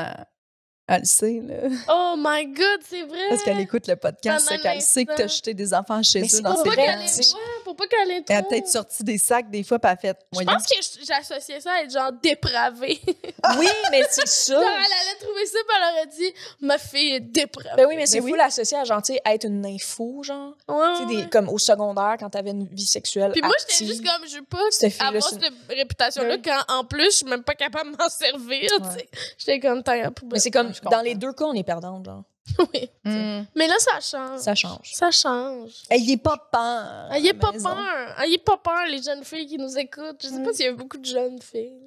elle, le sait. Oh my God, c'est vrai! Parce qu'elle écoute le podcast, c'est qu'elle sait que t'as jeté des enfants chez eux dans ses vrai faut pas qu'elle ait trop. Elle a peut-être sorti des sacs des fois, pas fait. Je pense que j'associais ça à être genre dépravée. *laughs* oui, mais c'est *laughs* ça. elle allait trouver ça, puis elle aurait dit ma fille est dépravée. Ben oui, mais ben c'est fou l'associer à genre, tu être une info, genre. Ouais, ouais. Des, comme au secondaire, quand t'avais une vie sexuelle. Puis moi, j'étais juste comme, je veux pas avoir cette réputation-là quand en plus, je suis même pas capable de m'en servir, tu J'étais comme, t'as pour. Ben, mais c'est comme, dans les deux cas, on est perdant, genre. *laughs* Oui. Hmm. Mais là, ça change. Ça change. Ça change. Ayez pas peur. Ayez pas peur. Ayez pas peur, les jeunes filles qui nous écoutent. Je sais hmm. pas s'il y a beaucoup de jeunes filles.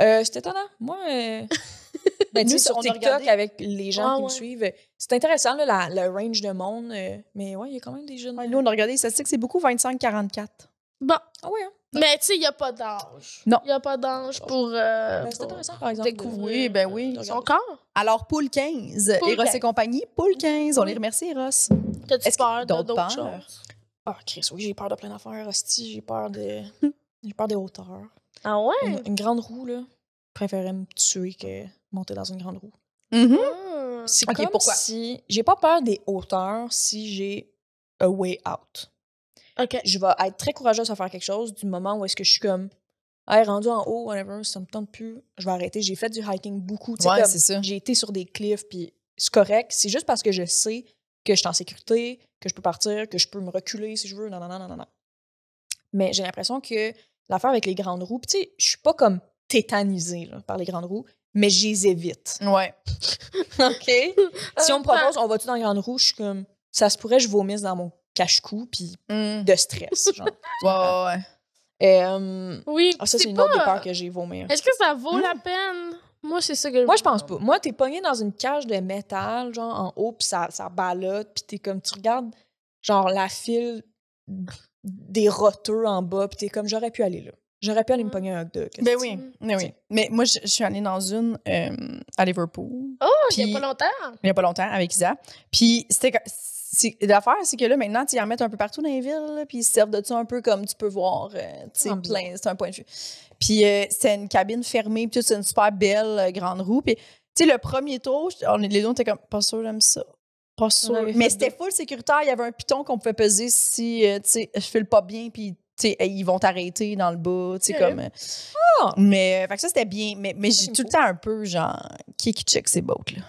Euh, c'est étonnant. Moi, euh, *laughs* ben, nous, sur TikTok, avec les gens ah qui suivent, c'est intéressant, le range de monde. Euh, mais ouais, il y a quand même des jeunes. Euh. nous, on a regardé les statistiques, c'est beaucoup 25-44. Bon. Ah ouais, hein. Mais tu sais, il n'y a pas dange Non. Il n'y a pas dange pour, euh, ben, intéressant, par exemple, découvrir euh, ben oui. son corps. Alors, Poule 15, Poule et compagnie, Poule 15, on les remercie, Ross tu peur d'autres choses? Ah, Chris, oui, j'ai peur de plein d'affaires, hostie, j'ai peur des... *laughs* j'ai peur des hauteurs. Ah ouais? Une, grande roue, là, je préférais me tuer que monter dans une grande roue. Mm-hmm. Ah. C'est Ok, pourquoi? si... J'ai pas peur des hauteurs si j'ai a way out. Je vais être très courageuse à faire quelque chose du moment où est-ce que je suis comme Hey, rendu en haut, whatever, ça me tente plus, je vais arrêter. J'ai fait du hiking beaucoup. Ouais, J'ai été sur des cliffs, puis c'est correct. C'est juste parce que je sais que je suis en sécurité, que je peux partir, que je peux me reculer si je veux. Non, non, non, non, non. Mais j'ai l'impression que l'affaire avec les grandes roues, tu sais, je suis pas comme tétanisée par les grandes roues, mais je évite. Ouais. *laughs* OK? *laughs* si on me propose, on va-tu dans les grandes roues, je suis comme, ça se pourrait, je vomisse dans mon cache-cou puis mm. de stress. Genre. *laughs* ouais, ouais, euh, oui. Ah, ça, c'est une pas... autre peur que j'ai vomi. Est-ce que ça vaut la hmm? peine? Moi, c'est ça que Moi, je pense pas. Moi, t'es pogné dans une cage de métal, genre en haut, puis ça, ça puis t'es comme, tu regardes, genre, la file des roteux en bas, puis t'es comme, j'aurais pu aller là. J'aurais pu aller me hmm. pogner un hot Ben oui, mais ben oui. Mais moi, je, suis allée dans une euh, à Liverpool. Oh, il n'y a pas longtemps. Il n'y a pas longtemps, avec Isa. Puis c'était L'affaire, c'est que là, maintenant, ils en mettent un peu partout dans les villes, puis ils se servent de ça un peu comme tu peux voir, euh, plein, c'est un point de vue. Puis euh, c'est une cabine fermée, puis c'est une super belle euh, grande roue. Puis, tu sais, le premier tour, les autres étaient comme, pas sûr, j'aime ça. Pas sûr. Mais c'était full sécuritaire, il y avait un piton qu'on pouvait peser si, tu sais, je file pas bien, puis ils vont t'arrêter dans le bas, tu comme. Ah! Mais, ça, c'était bien. Mais, mais j'ai tout le temps un peu, genre, qui qui check ces boats-là? là?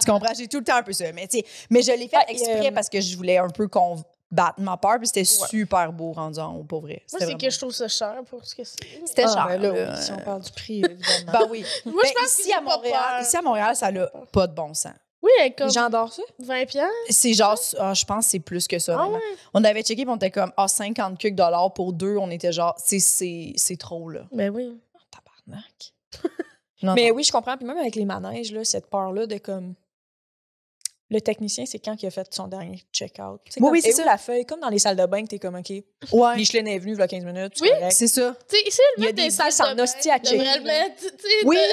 tu comprends? J'ai tout le temps un peu ça. Mais, mais je l'ai fait ah, exprès euh, parce que je voulais un peu qu'on batte ma peur. Puis c'était super beau rendu en haut, pour vrai. Moi, c'est que je trouve ça cher pour ce que c'est. C'était ah, cher. Ben si on parle du prix, évidemment. ben oui. *laughs* Moi, je ben, pense ici, à Montréal, ici, à Montréal, ça n'a pas de bon sens. Oui, comme. J'endors ça? 20 pièces C'est genre, ah, je pense que c'est plus que ça. On avait checké, on était comme, ah, 50 quelques dollars pour deux. On était genre, c'est trop, là. Ben oui. Oh, tabarnak. *laughs* Mais oui, je comprends. Puis même avec les manèges, là, cette peur-là de comme le technicien, c'est quand il a fait son dernier check-out. Oui, c'est ça. la feuille, comme dans les salles de bain, que t'es comme, OK, ouais. Michelin est venu, il y a 15 minutes. Oui, c'est ça. Tu sais, il a des salles en hostie à checker. Oui. *laughs*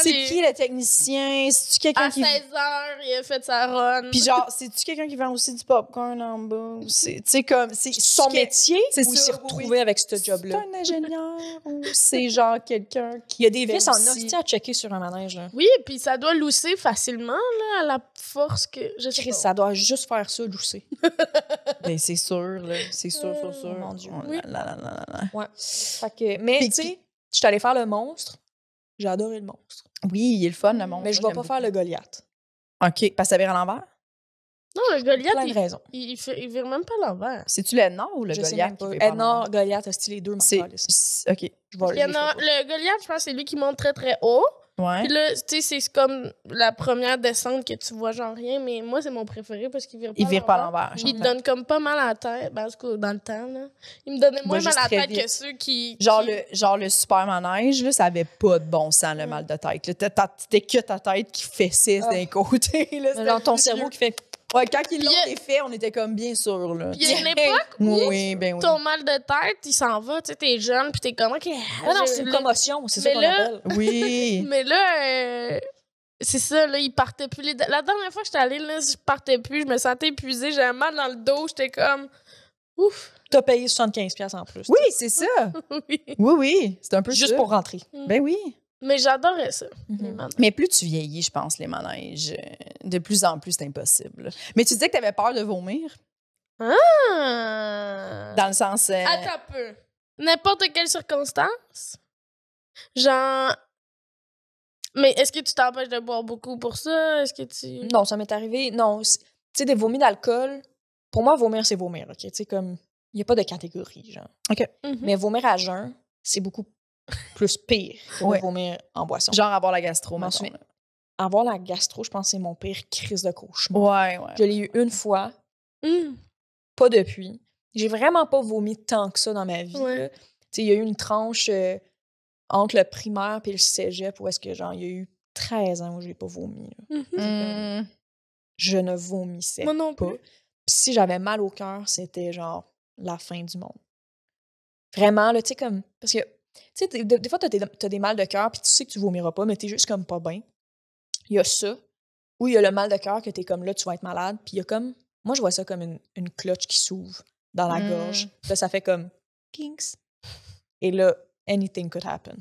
C'est qui le technicien? cest À 16 h il a fait sa run. Puis genre, c'est-tu quelqu'un qui vend aussi du popcorn en bas? Tu sais, comme, c'est son métier c'est s'y retrouver avec ce job-là? C'est un ingénieur ou c'est genre quelqu'un qui. Il y a des vis en hostie à checker sur un manège. Oui, puis ça doit lousser facilement, là, à la force que. Je sais Chris, ça doit juste faire ça, Doucet. mais *laughs* ben, c'est sûr, là. C'est sûr, euh, sûr, sûr. Mon Dieu. oui. Ouais. Fait que, mais, tu sais, je suis allée faire le monstre. J'ai adoré le monstre. Oui, il est le fun, le monstre. Mais je ne vais pas faire le Goliath. OK. Parce que ça vire à l'envers? Non, le Goliath. il, Il, vire même pas à l'envers. C'est-tu l'Edna ou le je Goliath? Edna, Goliath, c'est les deux, mon OK. Je le, le Goliath, je pense c'est lui qui monte très, très haut. Puis là, tu sais, c'est comme la première descente que tu vois genre rien, mais moi, c'est mon préféré parce qu'il vire pas Il vire pas l'envers. Il te donne comme pas mal à la tête, ben, dans le temps, là. Il me donnait moins mal à la tête que ceux qui... Genre, Le, genre le Superman neige, ça avait pas de bon sens, le mal de tête. t'es que ta tête qui fait oh. Ah. d'un côté. Là, ton cerveau qui fait... Ouais, quand ils l'ont fait, on était comme bien sûr. Là. Il y a une époque où ben ton mal de tête, il s'en va. Tu sais, t'es jeune, puis t'es comme, OK. Ah non, c'est une commotion, c'est ça qu'on appelle. *laughs* Oui. mais là, euh, c'est ça, là, il partait plus. La dernière fois que j'étais allée, là, je partais plus, je me sentais épuisée, j'avais mal dans le dos, j'étais comme, ouf. T'as payé 75$ en plus. Oui, c'est ça. *laughs* oui, oui. C'est un peu Juste pour rentrer. Mm. Ben oui. Mais j'adorais ça. Mm-hmm. Mais plus tu vieillis, je pense, les manèges, euh, de plus en plus, c'est impossible. Mais tu disais que tu avais peur de vomir. Ah! Dans le sens. Euh, Attends un peu. N'importe quelle circonstance. Genre. Mais est-ce que tu t'empêches de boire beaucoup pour ça? Est-ce que tu. Non, ça m'est arrivé. Non. Tu sais, des vomis d'alcool, pour moi, vomir, c'est vomir. OK? Tu sais, comme. Il n'y a pas de catégorie, genre. OK. Mm-hmm. Mais vomir à jeun, c'est beaucoup plus pire vomir en boisson. Genre avoir la gastro, mais Avoir la gastro, je pense que c'est mon pire crise de couche Ouais, ouais. Je l'ai eu une fois, hum. pas depuis. J'ai vraiment pas vomi tant que ça dans ma vie. Ouais. Il y a eu une tranche euh, entre le primaire et le cégep où est-ce que, genre, il y a eu 13 ans où j'ai pas vomi. Hum, hum. Mmh. Je ne vomissais Moi non pas. si j'avais mal au cœur, c'était genre la fin du monde. Vraiment, là, tu sais, comme. Parce que tu sais, des, fois, tu as, des mal de cœur, puis tu sais que tu vomiras pas, mais tu es juste comme pas bien. Il y a ça. Ou il y a le mal de cœur que tu es comme là, tu vas être malade. Puis il y a comme. Moi, je vois ça comme une, une cloche qui s'ouvre dans la gorge. Mm. là, ça fait comme. Kinks. Et là, anything could happen.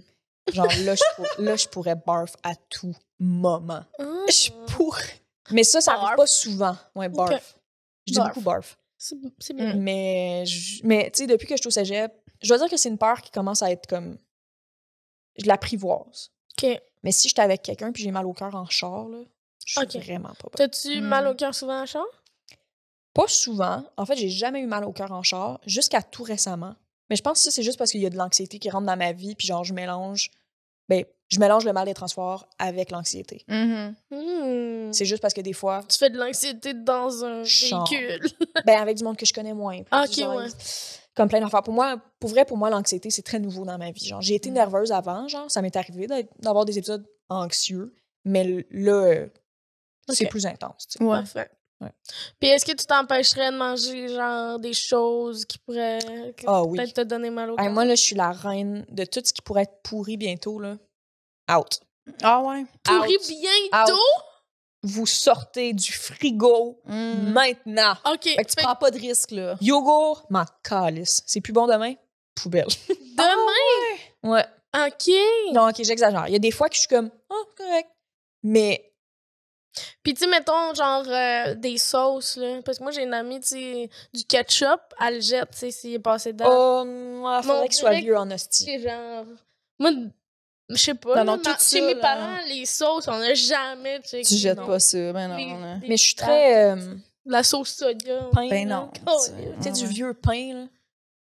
Genre, là, je, pourrais barf à tout moment. Je oh. pourrais. Mais ça, ça arrive pas souvent. Ouais, barf. Je dis beaucoup barf. C'est mm. bien. Mais, mais tu sais, depuis que je suis au cégep, je dois dire que c'est une peur qui commence à être comme. Je l'apprivoise. OK. Mais si j'étais avec quelqu'un puis j'ai mal au cœur en char, là, je suis vraiment pas bonne. T'as-tu hmm. mal au cœur souvent en char? Pas souvent. En fait, j'ai jamais eu mal au cœur en char, jusqu'à tout récemment. Mais je pense que c'est juste parce qu'il y a de l'anxiété qui rentre dans ma vie, puis genre, je mélange. Ben, je mélange le mal des transports avec l'anxiété. Mm-hmm. Hmm. C'est juste parce que des fois. Tu fais de l'anxiété dans un véhicule. ben, avec du monde que je connais moins. Ah, ok, ouais comme plein d'affaires. Pour moi, pour vrai, pour moi, l'anxiété, c'est très nouveau dans ma vie. j'ai été mm. nerveuse avant, genre, ça m'est arrivé d'avoir des épisodes anxieux, mais là, c'est plus intense. Tu sais, ouais. Puis est-ce que tu t'empêcherais de manger genre des choses qui pourraient ah peut-être te donner mal au cœur? moi là, je suis la reine de tout ce qui pourrait être pourri bientôt là. Out. Ah ouais. Pourri bientôt? vous sortez du frigo mm. maintenant. OK. Fait que tu prends pas de risque, là. Yogourt, ma calice. C'est plus bon demain? Poubelle. *laughs* Demain? Ah ouais. OK. Non, OK, j'exagère. Il y a des fois que je suis comme, ah, oh, correct. Mais. Puis, tu mettons, genre, euh, des sauces, là. Parce que moi, j'ai une amie, tu du ketchup, elle jette, tu sais, s'il est passé dedans. Oh, faudrait qu'il soit vieux en hostie. genre. Moi, je sais pas. Non, chez mes parents, les sauces, on n'a jamais. Tu, sais, tu jettes pas ça, mais non. mais je suis très. Euh, la sauce soya. Pain. Ben non. *laughs* Tu du vieux pain, là.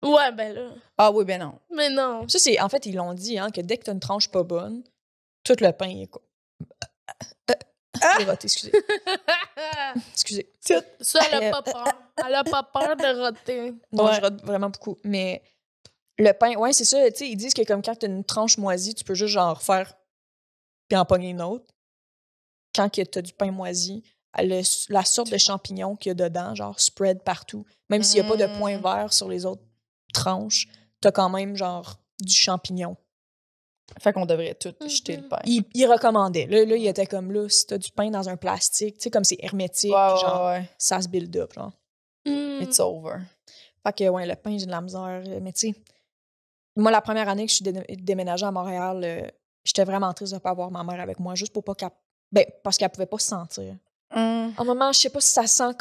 Ouais, ben là. Ah oui, ben non. Mais non. Ça, c'est. En fait, ils l'ont dit, hein, que dès que tu as une tranche pas bonne, tout le pain est quoi. Ah! Roté, excusez. *laughs* excusez. Ça, elle a euh, pas peur. Elle a pas peur de roter. Non, je rote vraiment beaucoup. Mais le pain, ouais, c'est ça. sais ils disent que comme quand as une tranche moisie, tu peux juste genre faire puis en pogner une autre. Quand t'as du pain moisi, la sorte de champignons qu'il y a dedans, genre spread partout, même s'il n'y a pas de point mmh. vert sur les autres tranches, tu as quand même genre du champignon. Fait qu'on devrait tout jeter le mmh. pain. Ils recommandaient. Là, là, il était comme là, si t'as du pain dans un plastique, tu sais, comme c'est hermétique, genre, ça se build up, genre. It's mmh. over. Fait que, ouais, le pain, j'ai de la misère. Euh, mais tu sais, moi, la première année que je suis déménagée à Montréal, euh, j'étais vraiment triste de ne pas avoir ma mère avec moi, juste pour pas qu'elle. Ben, parce qu'elle pouvait pas se sentir. En mmh. moment, je sais pas si ça sent.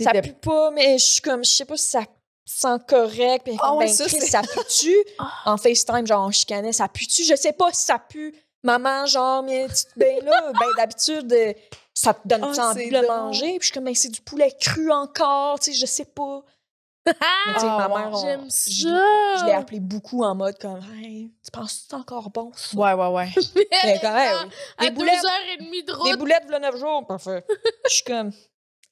ça pue pas, mais je suis comme. Je sais pas si ça sent correct. oh, ça, pue-tu? *laughs* Ah. en FaceTime, genre, on chicanait, ça pue-tu? Je sais pas si ça pue. Maman, genre, mais ben là, ben d'habitude, euh, ça te donne ah, envie de manger. Puis je suis comme, ben, c'est du poulet cru encore, tu sais, je sais pas. Ah, ma mère, Je, l'ai appelé beaucoup en mode comme hey, tu penses que c'est encore bon ça? Ouais, ouais, ouais. *laughs* mais quand même. Des boulettes, heures h 30 de route. Des boulettes, le neuf jours. Parfait. je suis comme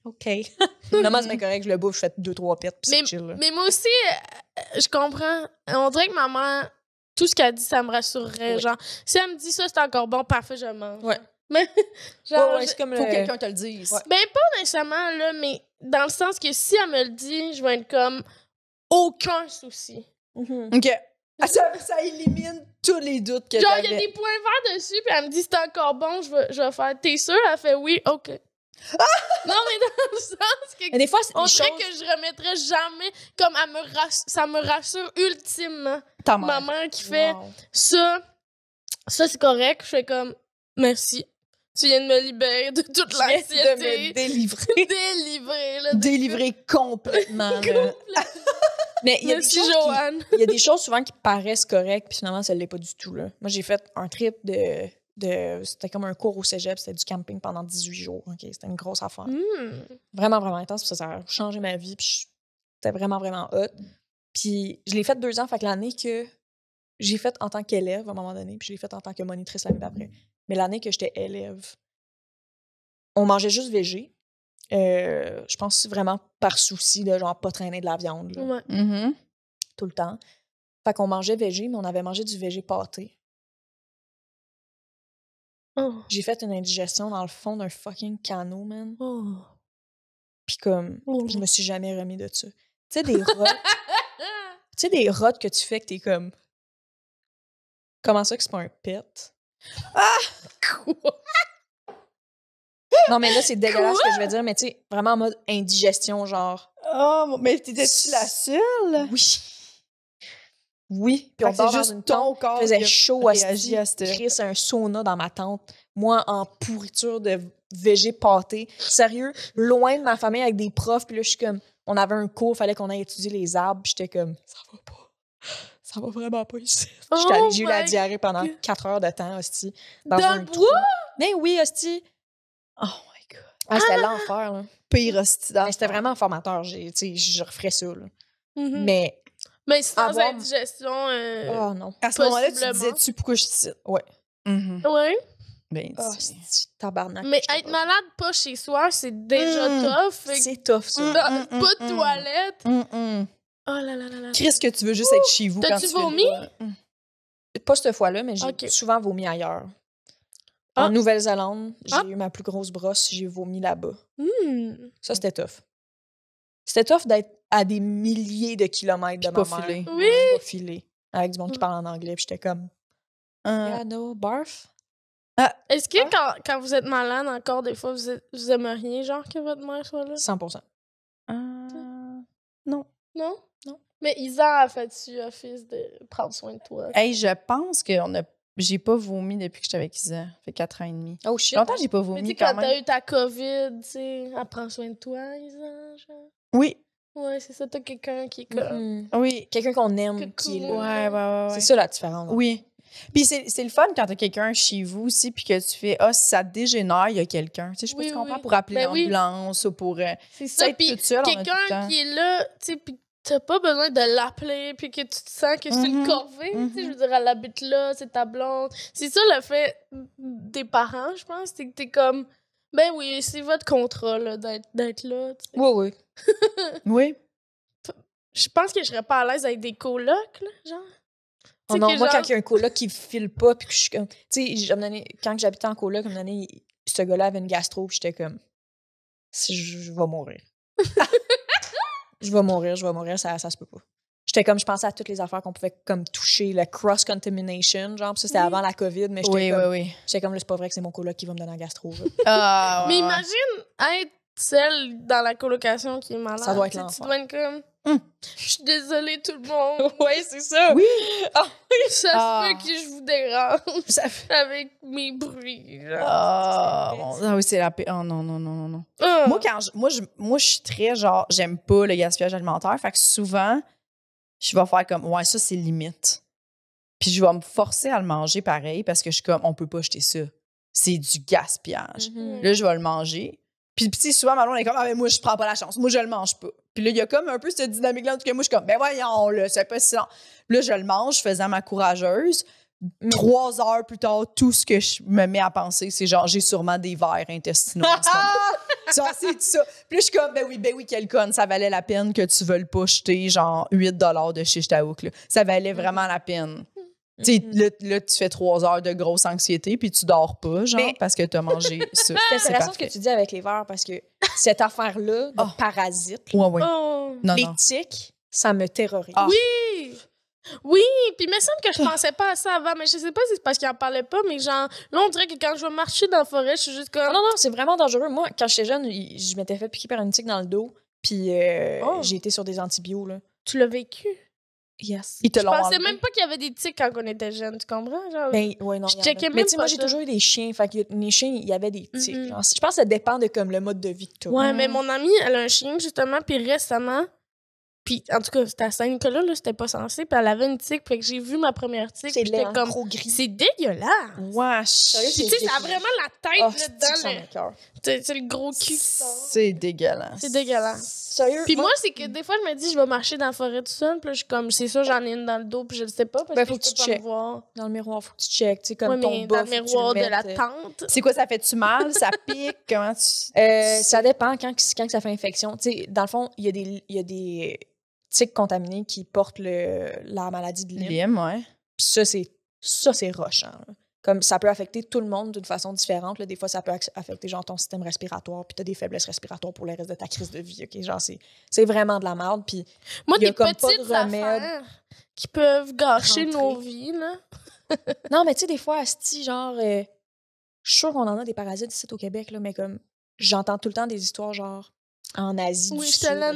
OK. *laughs* Normalement, c'est correct, je le bouffe, je fais deux, trois puis c'est chill. Mais moi aussi, euh, euh, je comprends. On dirait que maman, tout ce qu'elle dit, ça me rassurerait. Genre, si elle me dit ça, c'est encore bon, parfait, je mange. Ouais. Mais, *laughs* comme faut le... quelqu'un te le dise. Ben, pas nécessairement, là, mais dans le sens que si elle me le dit, je vais être comme aucun souci. Mm-hmm. OK. *laughs* ça, élimine tous les doutes que Genre, il y a des points verts dessus, puis elle me dit c'est encore bon, je vais, je vais faire. T'es sûr? Elle fait oui, OK. *laughs* non, mais dans le sens que. des fois, on dirait choses... que je remettrai jamais. Comme elle me ça me rassure ultimement. Ta mère. Maman qui fait ça, ça c'est correct. Je fais comme merci. Tu viens de me libérer de toute l'anxiété. de me délivrer. *laughs* délivrer, là. Délivrer complètement. Mais il y, a des choses il y a des choses souvent qui paraissent correctes, puis finalement, ça ne l'est pas du tout. Là. Moi, j'ai fait un trip de. de c'était comme un cours au cégep, c'était du camping pendant 18 jours. ok C'était une grosse affaire. Hmm. Vraiment, vraiment intense, ça, ça a changé ma vie, puis c'était vraiment, vraiment hot. Puis je l'ai fait deux ans, fait que l'année que j'ai fait en tant qu'élève à un moment donné, puis je l'ai fait en tant que monitrice l'année d'après mais l'année que j'étais élève, on mangeait juste végé. Euh, je pense vraiment par souci de genre pas traîner de la viande. Mm-hmm. Tout le temps. Fait qu'on mangeait végé, mais on avait mangé du végé pâté. Oh. J'ai fait une indigestion dans le fond d'un fucking canot, man. Oh. Puis comme, oh, je me suis jamais remis de ça. Tu sais, des *laughs* rotes. tu sais, des rotes que tu fais que t'es comme. Comment ça que c'est pas un pet? Ah! Quoi? Non, mais là, c'est dégueulasse ce que je vais dire, mais tu sais, vraiment en mode indigestion, genre. Oh, mais t'étais-tu la seule? Oui. Oui, puis on dort juste une tente, faisait chaud à ce c'est un sauna dans ma tente. Moi, en pourriture de végé pâté. Sérieux, loin de ma famille avec des profs, puis là, je suis comme... On avait un cours, fallait qu'on aille étudier les arbres, j'étais comme... Ça va pas ça va vraiment pas ici. *laughs* j'ai eu oh la diarrhée pendant quatre heures de temps, hostie. Dans, un le bois? Mais oui, hostie. Oh my God. Ah, c'était ah! l'enfer, là. Pire hostie. C'était vraiment formateur. Je referais ça, là. Mm-hmm. Mais. Mais sans indigestion. Euh, oh non. À ce moment-là, tu disais-tu pourquoi je suis Ouais. -hmm. Ouais. Ben, oh, tabarnak. Mais être malade pas chez soi, c'est déjà mm. tough. C'est tough, ça. Mm, mm, pas de toilette. Oh là que tu veux juste être chez vous tu T'as-tu vomi? Hum. Pas cette fois-là, mais j'ai souvent vomi ailleurs. En ah. Nouvelle-Zélande, j'ai ah. eu ma plus grosse brosse, j'ai vomi là-bas. Hum. Ça, c'était tough. C'était tough d'être à des milliers de kilomètres de ma mère. Pas filé. Avec du monde qui hum. parle en anglais, j'étais comme... Euh, y'a no barf? Ah. Est-ce que quand, quand vous êtes malade, encore des fois, vous, vous aimeriez genre que votre mère soit là? 100 euh, Non. Non? Mais Isa a fait-tu office de prendre soin de toi? Hey, je pense que a j'ai pas vomi depuis que j'étais avec Isa. Ça fait 4 ans et demi. Oh shit. Longtemps, j'ai pas vomi. Mais tu quand, quand t'as eu ta COVID, tu sais, elle prend soin de toi, Isa, Oui. Oui. Ouais, c'est ça, t'as quelqu'un qui est comme. Oui. Quelqu'un qu'on aime, qui est là. Ouais, ouais, ouais. C'est ça la différence. Oui. Puis c'est le fun quand t'as quelqu'un chez vous aussi, puis que tu fais, ah, oh, ça dégénère, il y a quelqu'un. Tu sais, je sais pas si tu comprends, pour appeler ben l'ambulance ou pour. Euh, c'est ça, puis quelqu'un qui est là, tu sais, puis t'as pas besoin de l'appeler puis que tu te sens que c'est une mhm. corvée. je veux mhm. dire, elle habite là, c'est ta blonde. C'est ça le fait des parents, je pense. C'est que t'es comme, ben oui, c'est votre contrat d'être là. Oui, oui. *laughs* oui. Je pense que je serais pas à l'aise avec des colocs, là, genre. Oh non, moi, quand il y a un coloc qui file pas, puis que je suis comme. Tu sais, quand j'habitais en coloc, une année, ce gars-là avait une gastro, j'étais comme. je vais mourir. *laughs* je vais mourir, je vais mourir, ça, ça se peut pas. J'étais comme, je pensais à toutes les affaires qu'on pouvait comme toucher, le cross-contamination, genre, ça c'était avant la COVID, mais j'étais oui, comme, oui, j'étais comme, c'est pas vrai que c'est mon coloc qui va me donner un gastro. *laughs* Ah, mais imagine être celle dans la colocation qui est malade. Ça doit être Tu dois comme, je suis désolée tout le monde. *laughs* Oui, c'est ça. Oui. Ah. *laughs* ça fait ah. que je vous dérange ça fait... avec mes bruits. Ah, ah, oui, c'est la paix. Oh non, non, non, non, non. Moi, quand je, moi, je, suis très genre, j'aime pas le gaspillage alimentaire. Fait que souvent, je vais faire comme, ouais, ça, c'est limite. Puis je vais me forcer à le manger pareil parce que je suis comme, on peut pas jeter ça. C'est du gaspillage. Mhm. Là, je vais le manger puis, puis souvent, Malon est comme, ah, mais moi, je prends pas la chance. Moi, je le mange pas. Puis là, il y a comme un peu cette dynamique-là. En tout cas, moi, je suis comme, ben voyons, là, c'est pas si long. là, je le mange, faisant ma courageuse. Mm. Trois heures plus tard, tout ce que je me mets à penser, c'est genre, j'ai sûrement des vers intestinaux. *laughs* Tu vois, c'est tout ça. Puis là, je suis comme, ben oui, ben oui, quel con, ça valait la peine que tu veuilles pas jeter genre 8 de chez là. Ça valait mm. vraiment la peine. Tu là, tu fais trois heures de grosse anxiété, puis tu dors pas, genre, parce que tu as mangé *laughs* ça. C'est la chose que tu dis avec les verres, parce que cette affaire-là, de ah. parasite, oh. les ça me terrorise. Ah. Oui! Oui, puis il me semble que je pensais pas à ça avant, mais je sais pas si c'est parce qu'il en parlait pas, mais genre, là, on dirait que quand je vais marcher dans la forêt, je suis juste comme. Ah, non, non, c'est vraiment dangereux. Moi, quand j'étais jeune, je m'étais fait piquer par une tique dans le dos, puis euh, oh. j'ai été sur des antibiotiques, Tu l'as vécu? Yes. je pensais même pas qu'il y avait des tics quand on était jeune, tu comprends? Genre, ben, ouais, non, je checkais même Mais tu sais, moi, j'ai toujours eu des chiens. Fait que les chiens, il y avait des tics. je pense que ça dépend de comme, le mode de vie que tu Ouais, mm. mais mon amie, elle a un chien, justement, puis récemment, puis, en tout cas, cette scène-là, là, c'était pas censé. Puis, elle avait une tique. puis que j'ai vu ma première tique. C'est j'étais comme. C'est dégueulasse. Wesh. Tu sais, ça a vraiment la tête, oh, là, dedans. C'est le gros cul. C'est dégueulasse. C'est dégueulasse. Puis, moi, c'est que des fois, je me dis, je vais marcher dans la forêt tout seul. Puis je suis comme, c'est ça, j'en ai une dans le dos. Puis, je le sais pas. Parce ben, faut que, tu checkes. Dans le miroir, faut que tu checkes. Tu sais, comme Dans le miroir de la tente. C'est quoi, ça fait-tu mal? ça *laughs* pique? Comment tu. Euh, ça dépend quand ça fait infection. Tu sais, dans le fond, il y a des contaminés qui portent le, la maladie de Lyme. ouais. ça, c'est ça c'est rochant. Hein. Comme ça peut affecter tout le monde d'une façon différente. Des fois, ça peut affecter genre ton système respiratoire, puis t'as des faiblesses respiratoires pour le reste de ta crise de vie. Genre, c'est vraiment de la merde. Puis moi, des petites pas qui peuvent gâcher nos vies. *laughs* non, mais tu sais, des fois, asti, genre, euh, je suis sûre qu'on en a des parasites ici au Québec, là, mais comme j'entends tout le temps des histoires genre en Asie oui, du Sud. en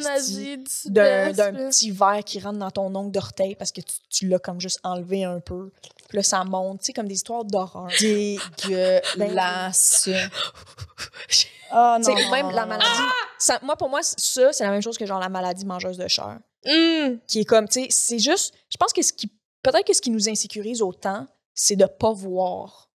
D'un petit verre qui rentre dans ton ongle d'orteil parce que tu, l'as comme juste enlevé un peu. Puis là, ça monte, tu sais, comme des histoires d'horreur. Dégueulasse. oh, *laughs* non, Même la maladie. Ah! moi, pour moi, ça, c'est la même chose que genre la maladie mangeuse de chair. Hmm. Qui est comme, tu sais, c'est juste. Je pense que ce qui. Peut-être que ce qui nous insécurise autant, c'est de pas voir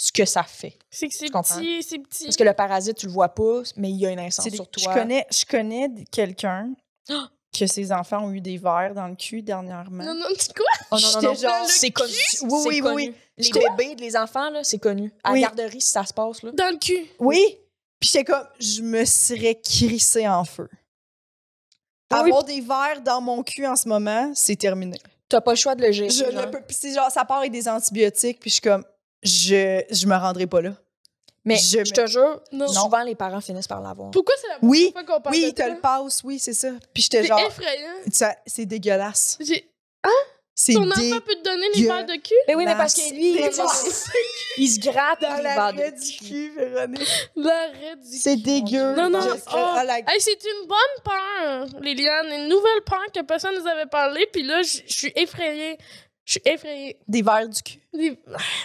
ce que ça fait. C'est que c'est petit, c'est petit. Parce que le parasite, tu le vois pas, mais il y a une incendie sur toi. Je connais, je connais quelqu'un *gasps* que ses enfants ont eu des verres dans le cul dernièrement. Non, non, tu quoi? Oh, non, non, non, c'est connu. Oui, oui, oui. Les bébés, les enfants, là, c'est connu. À la garderie, si ça se passe, là. Dans le cul. Oui. Puis c'est comme, je me serais crissée en feu. Ah Avoir des verres dans mon cul en ce moment, c'est terminé. T'as pas le choix de le gérer. Je genre. Puis genre, ça part avec des antibiotiques, puis je suis comme, je, je me rendrai pas là. Mais je, te jure, non. souvent les parents finissent par l'avoir. Pourquoi c'est la oui, fois qu'on parle Oui, ils te le passent, oui, c'est ça. Puis te genre. C'est effrayant. C'est dégueulasse. J'ai. Hein? C'est Ton enfant peut te donner les balles de cul? Mais oui, mais parce que lui, il, se gratte dans la raie du cul, Véronique. La raie du cul. C'est dégueu. Non, non, ah. c'est une bonne peur, Liliane. Une nouvelle peur que personne nous avait parlé. Puis là, je suis effrayée. Je suis effrayée. Des verres du cul. Des...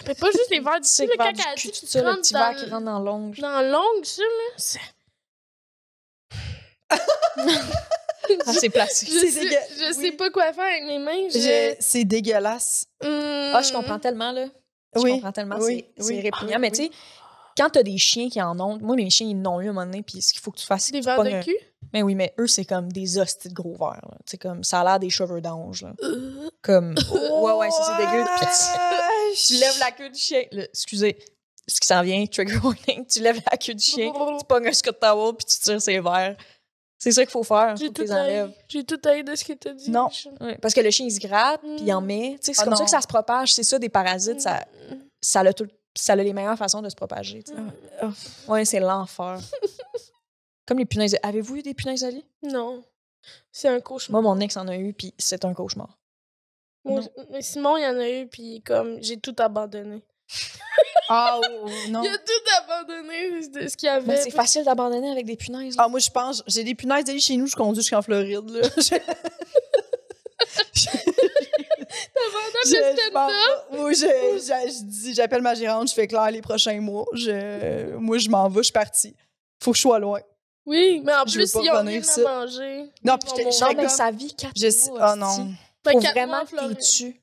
Mais pas juste les verres du cul, le caca du cul, tu le petit verre qui rentre dans l'ongle. Dans l'ongle, ça, là, c'est... ah, c'est plastique. Je, sais, je sais pas quoi faire avec mes mains. C'est dégueulasse. Hmm. Ah, je comprends tellement, là. Je comprends tellement. Oui. C'est répugnant. Ah, mais tu sais, quand t'as des chiens qui en ont, moi, mes chiens, ils n'ont eu un moment donné, puis ce qu'il faut que tu fasses. Des verres de cul? Mais ben oui, mais eux, c'est comme des hosties de gros verres. C'est comme, ça a l'air des cheveux d'ange. Comme, ouais, ouais, c'est dégueu. tu lèves la queue du chien. excusez, ce qui s'en vient, trigger warning, tu lèves la queue du chien, tu pognes un scotch towel, puis tu tires ses verres. C'est ça qu'il faut faire. J'ai tout, J'ai tout haï de ce que t'as dit. Non. Parce que le chien, il se gratte, puis il en mm. met. C'est ah comme ça que ça se propage. C'est ça, des parasites, ça, mm. ça, a, ça a les meilleures façons de se propager. Mm. Ouais, c'est l'enfer. *laughs* Comme les punaises. Avez-vous eu des punaises à Non. C'est un cauchemar. Moi, mon ex en a eu, puis c'est un cauchemar. Simon, il y en a eu, puis comme, j'ai tout abandonné. *laughs* Ah, oh, oh, oh, non. Il a tout abandonné de ce qu'il y avait. Mais c'est facile d'abandonner avec des punaises. Ah, moi, je pense, j'ai des punaises d'aller chez nous, je conduis jusqu'en Floride, là. J'appelle ma gérante, je fais clair les prochains mois. moi, je m'en vais, je suis partie. Faut que je sois loin. Oui, mais en plus, ils ont rien ça. à manger. Non, puis je Non, mais ça vie, quatre je ah, Oh non. Faut vraiment que t'es tu.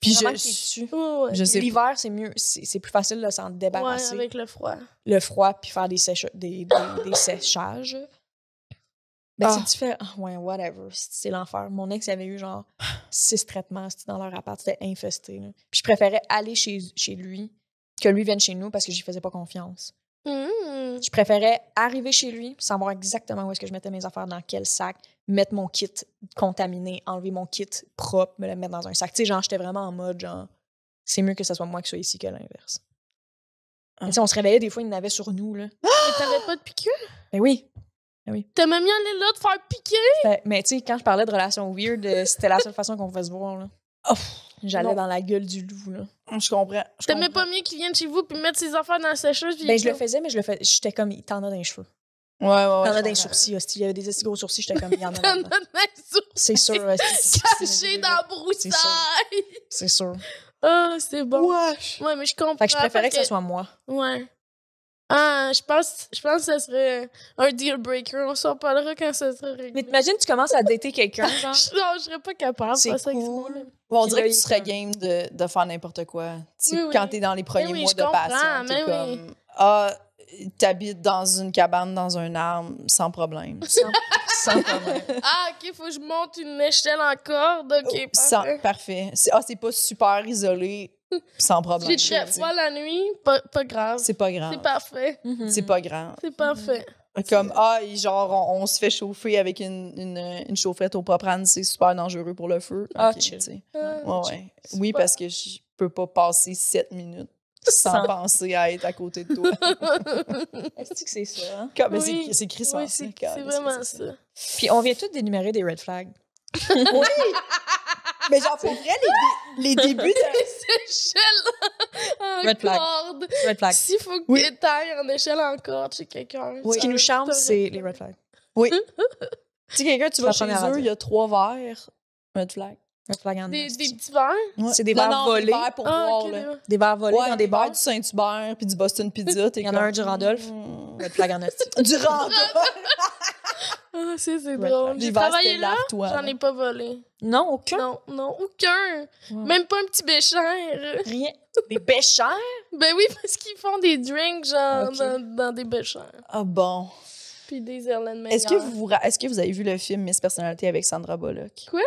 Puis Vraiment je, L'hiver, c'est mieux, c'est plus facile de s'en débarrasser. avec le froid. Le froid, puis faire des, des, séchages. Ben, si tu fais... Ouais, whatever. C'est l'enfer. Mon ex, avait eu genre six traitements. C'était dans leur appart. C'était infesté. Puis je préférais aller chez, chez lui que lui vienne chez nous parce que j'y faisais pas confiance. Mm. Je préférais arriver chez lui, savoir exactement où est-ce que je mettais mes affaires, dans quel sac, mettre mon kit contaminé, enlever mon kit propre, me le mettre dans un sac. Tu sais, genre, j'étais vraiment en mode, genre, c'est mieux que ce soit moi qui sois ici que l'inverse. Ah. on se réveillait des fois, il n'avait sur nous, là. Mais t'avais pas de piqûre? Ben oui. Ben oui. T'as même mis un là de faire piquer? Ben, mais tu sais, quand je parlais de relations weird, euh, c'était la seule façon qu'on pouvait se voir, là. Oh. J'allais dans la gueule du loup, là. Je comprends. T'aimais pas mieux qu'il vienne chez vous puis mettre ses affaires dans la sécheuse? ben, je le faisais, mais je le faisais. J'étais comme, t'en a dans les cheveux. Ouais, ouais, ouais. T'en as les sourcils, hostie. Il y avait des assez gros sourcils, j'étais comme, il y en a. *laughs* T'en sourcils. C'est sûr, hostie. Caché dans la broussaille! C'est sûr. Ah, c'est bon. Ouais, mais je comprends. Fait que je préférais que ce soit moi. Ouais. Ah, je pense, je pense que ce serait un deal breaker. On s'en parlera quand ce sera réglé. Mais t'imagines, tu commences à dater quelqu'un, *laughs* genre. non, je serais pas capable on dirait que tu serais game de, faire n'importe quoi. Tu Quand t'es dans les ben premiers mois de passion, t'es ben comme Ah, t'habites dans une cabane, dans un arbre, sans problème. Sans, problème. *laughs* Ah, OK, faut que je monte une échelle encore. corde. Oh, parfait. Ah, c'est pas super isolé, *laughs* sans problème. J'ai très froid la nuit, pas, grave. C'est pas grave. C'est parfait. C'est pas grave. C'est parfait. Comme, ah, genre, on, se fait chauffer avec une, une, une chaufferette au propane, c'est super dangereux pour le feu. Ah, chill. Ah, ouais, Oui, parce que je peux pas passer sept minutes sans, penser à être à côté de toi. *laughs* Est-ce que c'est ça? Hein? Comme, oui. C'est oui, C'est hein, vraiment ça. Puis on vient tous d'énumérer des red flags. oui! *laughs* Mais genre, pour vrai, les, les débuts de... *laughs* Red flag. Red flag. S'il faut que tu tailles en échelle en corde chez quelqu'un. Ce qui nous charme, c'est les red flags. Oui. si *laughs* quelqu'un, tu vas chez eux, il y a trois verres. Red flag. Red flag en des, des petits verres? C'est des verres volés. Des verres pour ah, Des verres volés dans des bars. du Saint-Hubert puis du Boston Pizza. Il y en a un du Randolph. Hmm. Red flag en Du Randolph! *laughs* Ah, c'est J'ai travaillé là, j'en ai pas volé. Non, aucun. Non, aucun. Même pas un petit bécher. Rien. Des béchères? Ben oui, parce qu'ils font des drinks, genre, dans, des béchères. Ah bon. Puis des Erlen Est-ce que, vous est que vous avez vu le film Miss Personnalité avec Sandra Bullock? Quoi?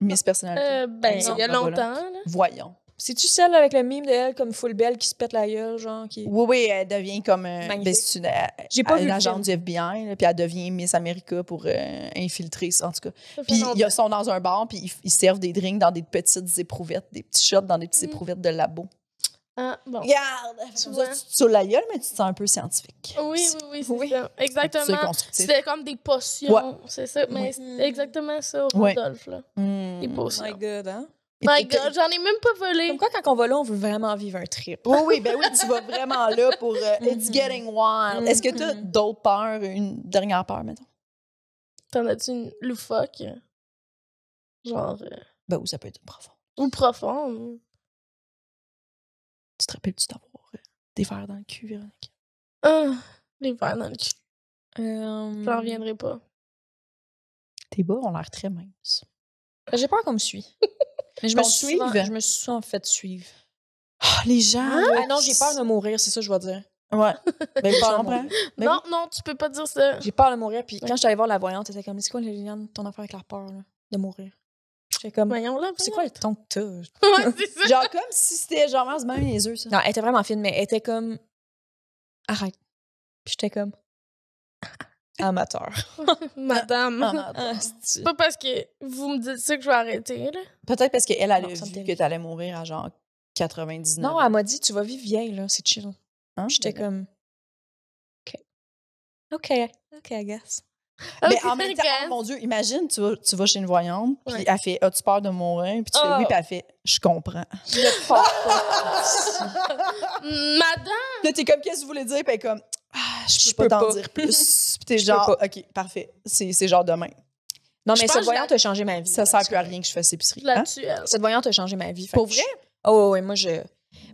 Miss Personnalité. Euh, ben, il y a longtemps, là. Voyons. C'est-tu celle avec le mime de elle comme full belle qui se pète la gueule, genre? Qui... Oui, oui, elle devient comme un. Euh, ben, une, J'ai pas agente du FBI, puis elle devient Miss America pour euh, infiltrer infiltrer, en tout cas. Puis ils sont dans un bar, puis ils, servent des drinks dans des petites éprouvettes, des petits shots dans des petites mm. éprouvettes de labo. Ah, bon. Regarde, tu te tu la gueule, mais tu te sens un peu scientifique. Oui, oui, oui, c'est ça. Exactement. C'était comme des potions, c'est ça. Mais exactement ça, Rodolphe, là. Mm. Des potions. Oh my God, hein? My God, j'en ai même pas volé. Comme quoi, quand on va là, on veut vraiment vivre un trip. Oui, oh oui, ben oui, tu vas vraiment là pour euh, *laughs* It's getting wild. Mm-hmm. Est-ce que tu as mm-hmm. d'autres peurs, une dernière peur, mettons? T'en as-tu une loufoque? Genre. Euh, ben oui, ça peut être une profonde. Ou profonde. Tu te rappelles-tu d'avoir euh, des verres dans le cul, Véronique? Ah, des verres dans le cul. Je J'en reviendrai pas. Tes bas ont l'air très minces. J'ai peur qu'on me suit. *laughs* Mais je, me suis, en fait suivre. Oh, les gens. Ah, ah non, j'ai peur de mourir, c'est ça que je vais dire. Ouais. Mais *laughs* ben, pas comprends. Ben non, non, tu peux pas dire ça. J'ai peur de mourir. Puis quand je suis allée voir la voyante, elle était comme, c'est quoi, Liliane, ton affaire avec la peur là, de mourir? J'étais comme, voyons là, c'est quoi ton que *laughs* ouais, c'est ça. genre, comme si c'était genre, même les yeux, ça. Non, elle était vraiment fine, mais elle était comme, arrête. Puis j'étais comme, amateur. *laughs* Madame, ah, pas parce que vous me dites ça que je vais arrêter. Là. Peut-être parce qu'elle, elle a vu que allais mourir à genre 99. Non, elle m'a dit, tu vas vivre vieille, là, c'est chill. Hein? J'étais comme. OK. OK. OK, I guess. Mais en même temps, mon Dieu, imagine, tu vas, chez une voyante, puis elle fait As-tu ah, peur de mourir Puis tu fais oui, oh. puis elle fait Je comprends. Je *laughs* Madame tu t'es comme Qu'est-ce que vous voulez dire Puis comme ah, je peux pas t'en dire plus. Puis *laughs* t'es genre, OK, parfait. C'est genre demain. Non, mais hein? cette voyante a changé ma vie. Ça sert plus à rien que je fasse épicerie. Cette voyante a changé ma vie. Pour vrai? Oh, oui, moi, je.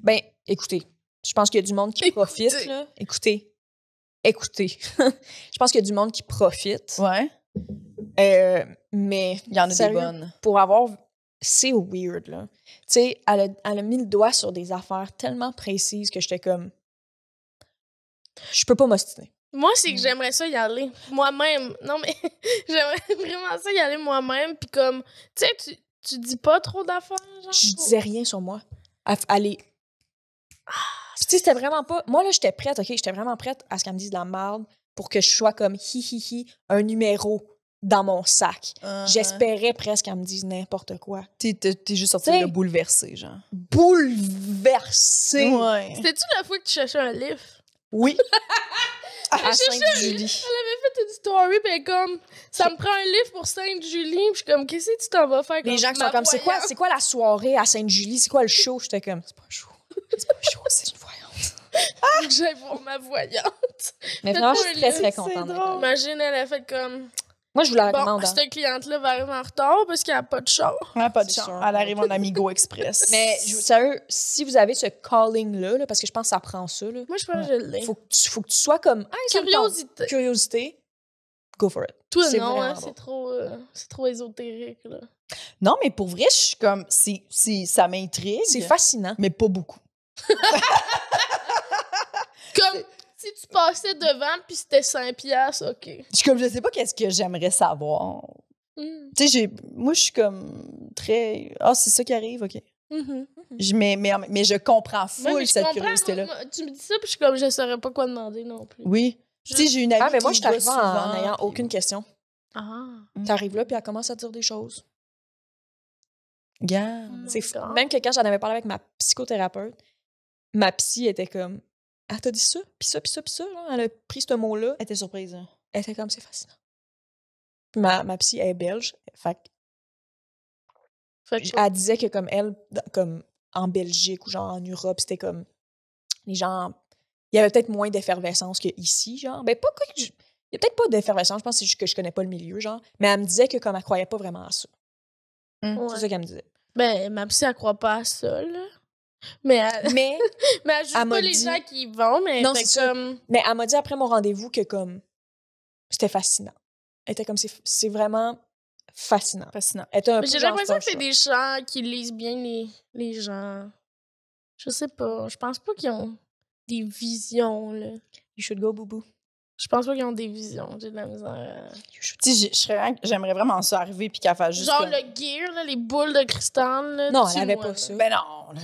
Ben, écoutez, je pense qu'il y a du monde qui profite. Là. Écoutez. Écoutez. *laughs* je pense qu'il y a du monde qui profite. Ouais. Euh, mais. Il y en a des bonnes. Pour avoir. C'est weird, là. Tu sais, elle, elle a, mis le doigt sur des affaires tellement précises que j'étais comme. Je peux pas m'ostiner. Moi, c'est que mm. j'aimerais ça y aller moi-même. Non, mais *laughs* j'aimerais vraiment ça y aller moi-même. Puis comme, tu sais, tu, dis pas trop d'affaires, genre. Je disais rien sur moi. Allez. Ah, tu sais, c'était vraiment pas... Moi, là, j'étais prête, OK? J'étais vraiment prête à ce qu'elle me dise de la merde pour que je sois comme, hi, hi, hi, un numéro dans mon sac. Ah, J'espérais presque qu'elle me dise n'importe quoi. T'es, juste sortie de bouleversée, genre. Bouleversée! Ouais. C'était-tu la fois que tu cherchais un livre? Oui. *laughs* à Sainte-Julie. Elle avait fait une story, puis comme, ça me prend un livre pour Sainte-Julie. je suis comme, qu'est-ce que tu t'en vas faire? Comme Les gens qui sont comme, c'est quoi, c'est quoi la soirée à Sainte-Julie? C'est quoi le show? J'étais comme, c'est pas chaud, show. C'est pas chaud, c'est une voyante. Ah! J'ai pour ma voyante. Mais non, je suis très, très contente. Imagine, elle a fait comme, moi, je vous la recommande. Bon, hein. cliente-là va arriver en retard parce qu'elle n'a pas de char. Elle n'a pas de char. Elle arrive en Amigo Express. *laughs* Mais je, sérieux, si vous avez ce calling-là, parce que je pense que ça prend ça. Moi, je pense que je l'ai. Faut que tu, faut que tu sois comme. Ah, curiosité. Curiosité. Go for it. Toi, non, hein, c'est trop, euh, trop ésotérique. Là. Non, mais pour vrai, je suis comme. ça m'intrigue. C'est fascinant. Mais pas beaucoup. comme tu passais devant puis c'était 5 OK. Je suis comme, je sais pas qu'est-ce que j'aimerais savoir. Hmm. Tu sais, moi, je suis comme très. Ah, c'est ça qui arrive, OK. Mm-hmm, mm-hmm. mais, mais, je comprends fou cette curiosité-là. Tu me dis ça, puis je suis comme, je saurais pas quoi demander non plus. Oui. Je... Tu j'ai une ah, amie ah, mais moi, je t'arrive en n'ayant ah. aucune question. Ah. Mm. T'arrives là, puis elle commence à dire des choses. C'est Oh Même que quand j'en avais parlé avec ma psychothérapeute, ma psy était comme elle t'a dit ça, puis ça, puis ça, puis ça. Elle a pris ce mot-là. Elle était surprise. Hein. Elle était comme, c'est fascinant. ma, ma psy, elle est belge. Fait, fait Elle disait que, comme elle, comme en Belgique ou genre en Europe, c'était comme les gens. Il y avait peut-être moins d'effervescence qu'ici, genre. Ben, pas Il y a peut-être pas d'effervescence, je pense que c'est juste que je connais pas le milieu, genre. Mais elle me disait que, comme, elle croyait pas vraiment à ça. Mmh. C'est ça qu'elle me disait. Ben, ma psy, elle croit pas à ça, là. Euh, *laughs* mais, elle... mais, mais elle pas les gens qui vont, mais non, comme... Mais elle m'a dit après mon rendez-vous que comme, c'était fascinant. Elle était comme, c'est vraiment fascinant. Fascinant. J'ai l'impression que c'est des gens qui lisent bien les, les gens. Je sais pas. Je pense pas qu'ils ont des visions, là. You should go, boubou. Je pense pas qu'ils ont des visions. J'ai de la misère. Euh. j'aimerais vraiment ça arriver puis qu'elle fasse juste. Genre le gear, les boules de cristal. non, elle avait pas ça. Ben non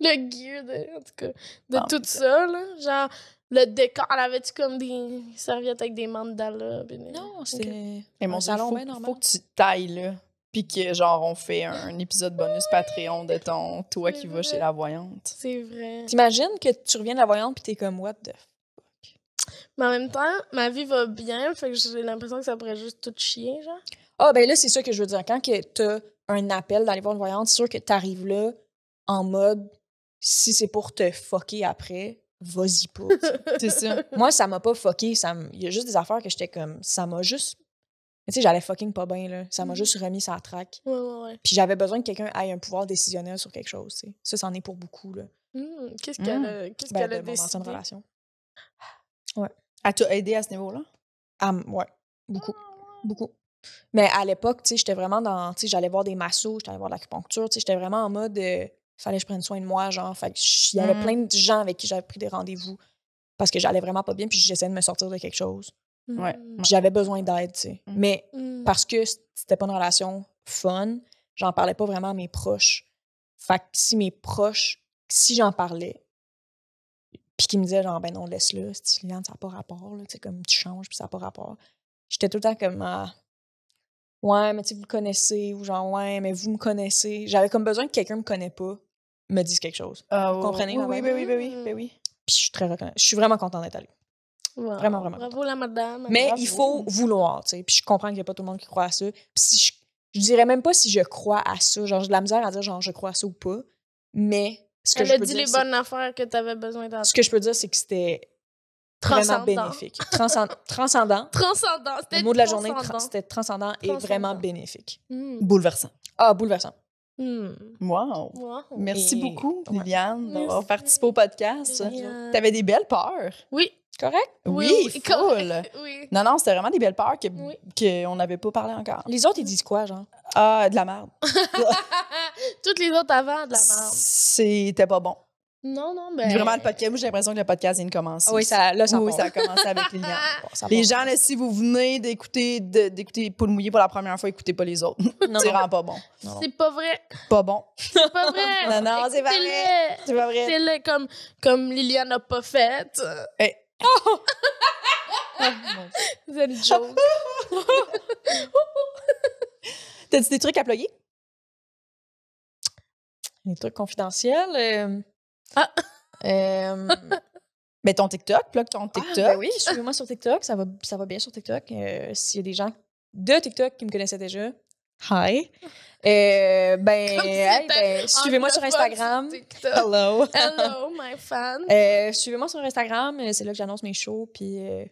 le gear de, en tout cas, de tout ça, là. Genre, le décor, avait-tu comme des serviettes avec des mandalas? Non, c'est. Mais mon salon, faut, faut que tu tailles, là. Puis que, genre, on fait un épisode bonus Patreon de ton Toi qui vas chez la voyante. C'est vrai. T'imagines que tu reviens de la voyante pis t'es comme, what the fuck? Mais en même temps, ma vie va bien, fait que j'ai l'impression que ça pourrait juste tout chier, genre. Ah, ben là, c'est ça que je veux dire. Quand que t'as un appel d'aller voir une voyante, c'est sûr que t'arrives là en mode si c'est pour te fucker après, vas-y pas. *laughs* c'est ça. Moi, ça m'a pas fucké. Ça Il y a juste des affaires que j'étais comme. Ça m'a juste. Tu sais, j'allais fucking pas bien, là. Ça m'a mm-hmm. juste remis sa traque. Ouais, ouais, ouais. j'avais besoin que quelqu'un ait un pouvoir décisionnel sur quelque chose, tu Ça, c'en est pour beaucoup, là. Mm, qu'est-ce mm. qu'elle a, qu'est-ce ben, relation. Ah. Ouais. Elle t'a aidé à ce niveau-là? Ah, ouais. Beaucoup. Ah, beaucoup. Mais à l'époque, tu sais, j'étais vraiment dans. Tu sais, j'allais voir des massos, j'étais voir de l'acupuncture, tu sais, j'étais vraiment en mode. Euh, fallait que je prenne soin de moi, genre. Fait il y avait mm. plein de gens avec qui j'avais pris des rendez-vous parce que j'allais vraiment pas bien, puis j'essayais de me sortir de quelque chose. Mm. Ouais. J'avais besoin d'aide, tu sais. Mm. Mais parce que c'était pas une relation fun, j'en parlais pas vraiment à mes proches. Fait que si mes proches, si j'en parlais, puis qu'ils me disaient genre, ben non, laisse-le, Liliane, ça n'a pas rapport, sais comme tu changes, puis ça n'a pas rapport. J'étais tout le temps comme, ah, ouais, mais tu vous le connaissez, ou genre, ouais, mais vous me connaissez. J'avais comme besoin que quelqu'un me connaisse pas, me disent quelque chose. Ah, Vous comprenez? Oui, oui, oui, oui, je suis très reconnaissante. Je suis vraiment contente d'être allée. Vraiment, vraiment. Bravo la madame. Mais il faut vouloir, tu sais. Puis je comprends qu'il n'y a pas tout le monde qui croit à ça. Puis si je, je dirais même pas si je crois à ça. Genre, j'ai de la misère à dire, genre, je crois à ça ou pas. Mais ce que Elle je a dit les bonnes affaires que tu avais besoin d'entendre. Ce que je peux dire, c'est que c'était vraiment bénéfique. *laughs* transcendant transcendant. Transcendant. Le mot de la journée, c'était transcendant, et vraiment bénéfique. Hmm. Bouleversant. Ah, bouleversant. Hmm. Wow. Merci beaucoup, Liliane, d'avoir participé au podcast. Tu avais des belles peurs. Oui. Correct? Oui, cool. *laughs* Non, non, c'était vraiment des belles peurs qu'on n'avait pas parlé encore. Les autres, ils disent quoi, genre? Ah, de la merde. *laughs* Toutes les autres avant, de la merde. C'était pas bon. Non, non, mais. Ben vraiment, le podcast. Moi, j'ai l'impression que le podcast vient de commencer. Oui, ça, là, ça, a commencé avec Liliane. *laughs* les gens, là, si vous venez d'écouter, d'écouter Poule mouillée pour la première fois, écoutez pas les autres. *laughs* C'est rend pas bon. C'est pas vrai. Pas bon. *laughs* C'est pas vrai. non, non, c'est pas vrai. C'est pas vrai. C'est comme, comme Liliane n'a pas fait. Hé! Eh. Oh! oh c'est une joke. T'as dit des trucs à plugger? Des trucs confidentiels? Euh... Ah! mais *laughs* ben, ton TikTok, plug ton ah, TikTok. Ben oui, suivez-moi sur TikTok, ça va, ça va bien sur TikTok. Euh, s'il y a des gens de TikTok qui me connaissaient déjà, hi. *laughs* Euh, ben, suivez-moi sur Instagram. Hello. Hello, my fan. suivez-moi sur Instagram, c'est là que j'annonce mes shows, puis euh,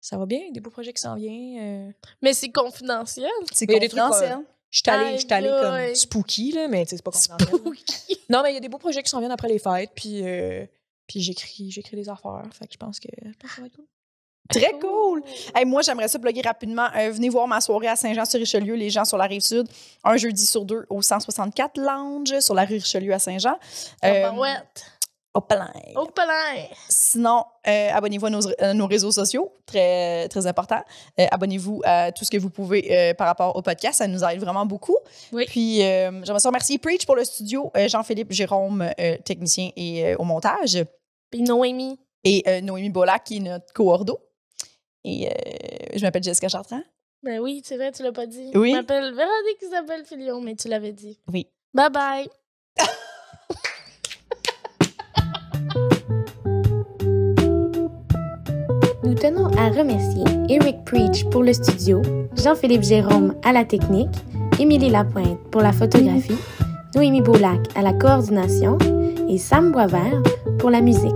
ça va bien, des beaux projets qui s'en viennent. Mais c'est confidentiel. C'est confidentiel. Je suis allée, comme spooky, là, mais c'est pas Spooky! *laughs* Non, mais il y a des beaux projets qui s'en viennent après les fêtes, puis, euh, puis j'écris, j'écris des affaires. Fait que je pense que, ça va être cool. Très cool! et moi, j'aimerais ça bloguer rapidement. Euh, venez voir ma soirée à Saint-Jean-sur-Richelieu, les gens sur la rive sud, un jeudi sur deux au 164 Lounge sur la rue Richelieu à Saint-Jean. Au plein. Au Sinon, euh, abonnez-vous à euh, nos, réseaux sociaux, très, très important. Euh, abonnez-vous à tout ce que vous pouvez par rapport au podcast, ça nous aide vraiment beaucoup. Oui. Puis, j'aimerais remercier Preach pour le studio, Jean-Philippe Jérôme, technicien et au montage. Puis Noémie. Et Noémie Bola, qui est notre co-ordo. Et je m'appelle Jessica Chartrand. Ben oui, c'est vrai, tu l'as pas dit. Oui. Je m'appelle Véronique Isabelle Fillon, mais tu l'avais dit. Oui. Bye bye. Nous tenons à remercier Eric Preach pour le studio, Jean-Philippe Jérôme à la technique, Émilie Lapointe pour la photographie, Noémie Boulac à la coordination et Sam Boisvert pour la musique.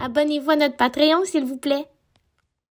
Abonnez-vous à notre Patreon, s'il vous plaît.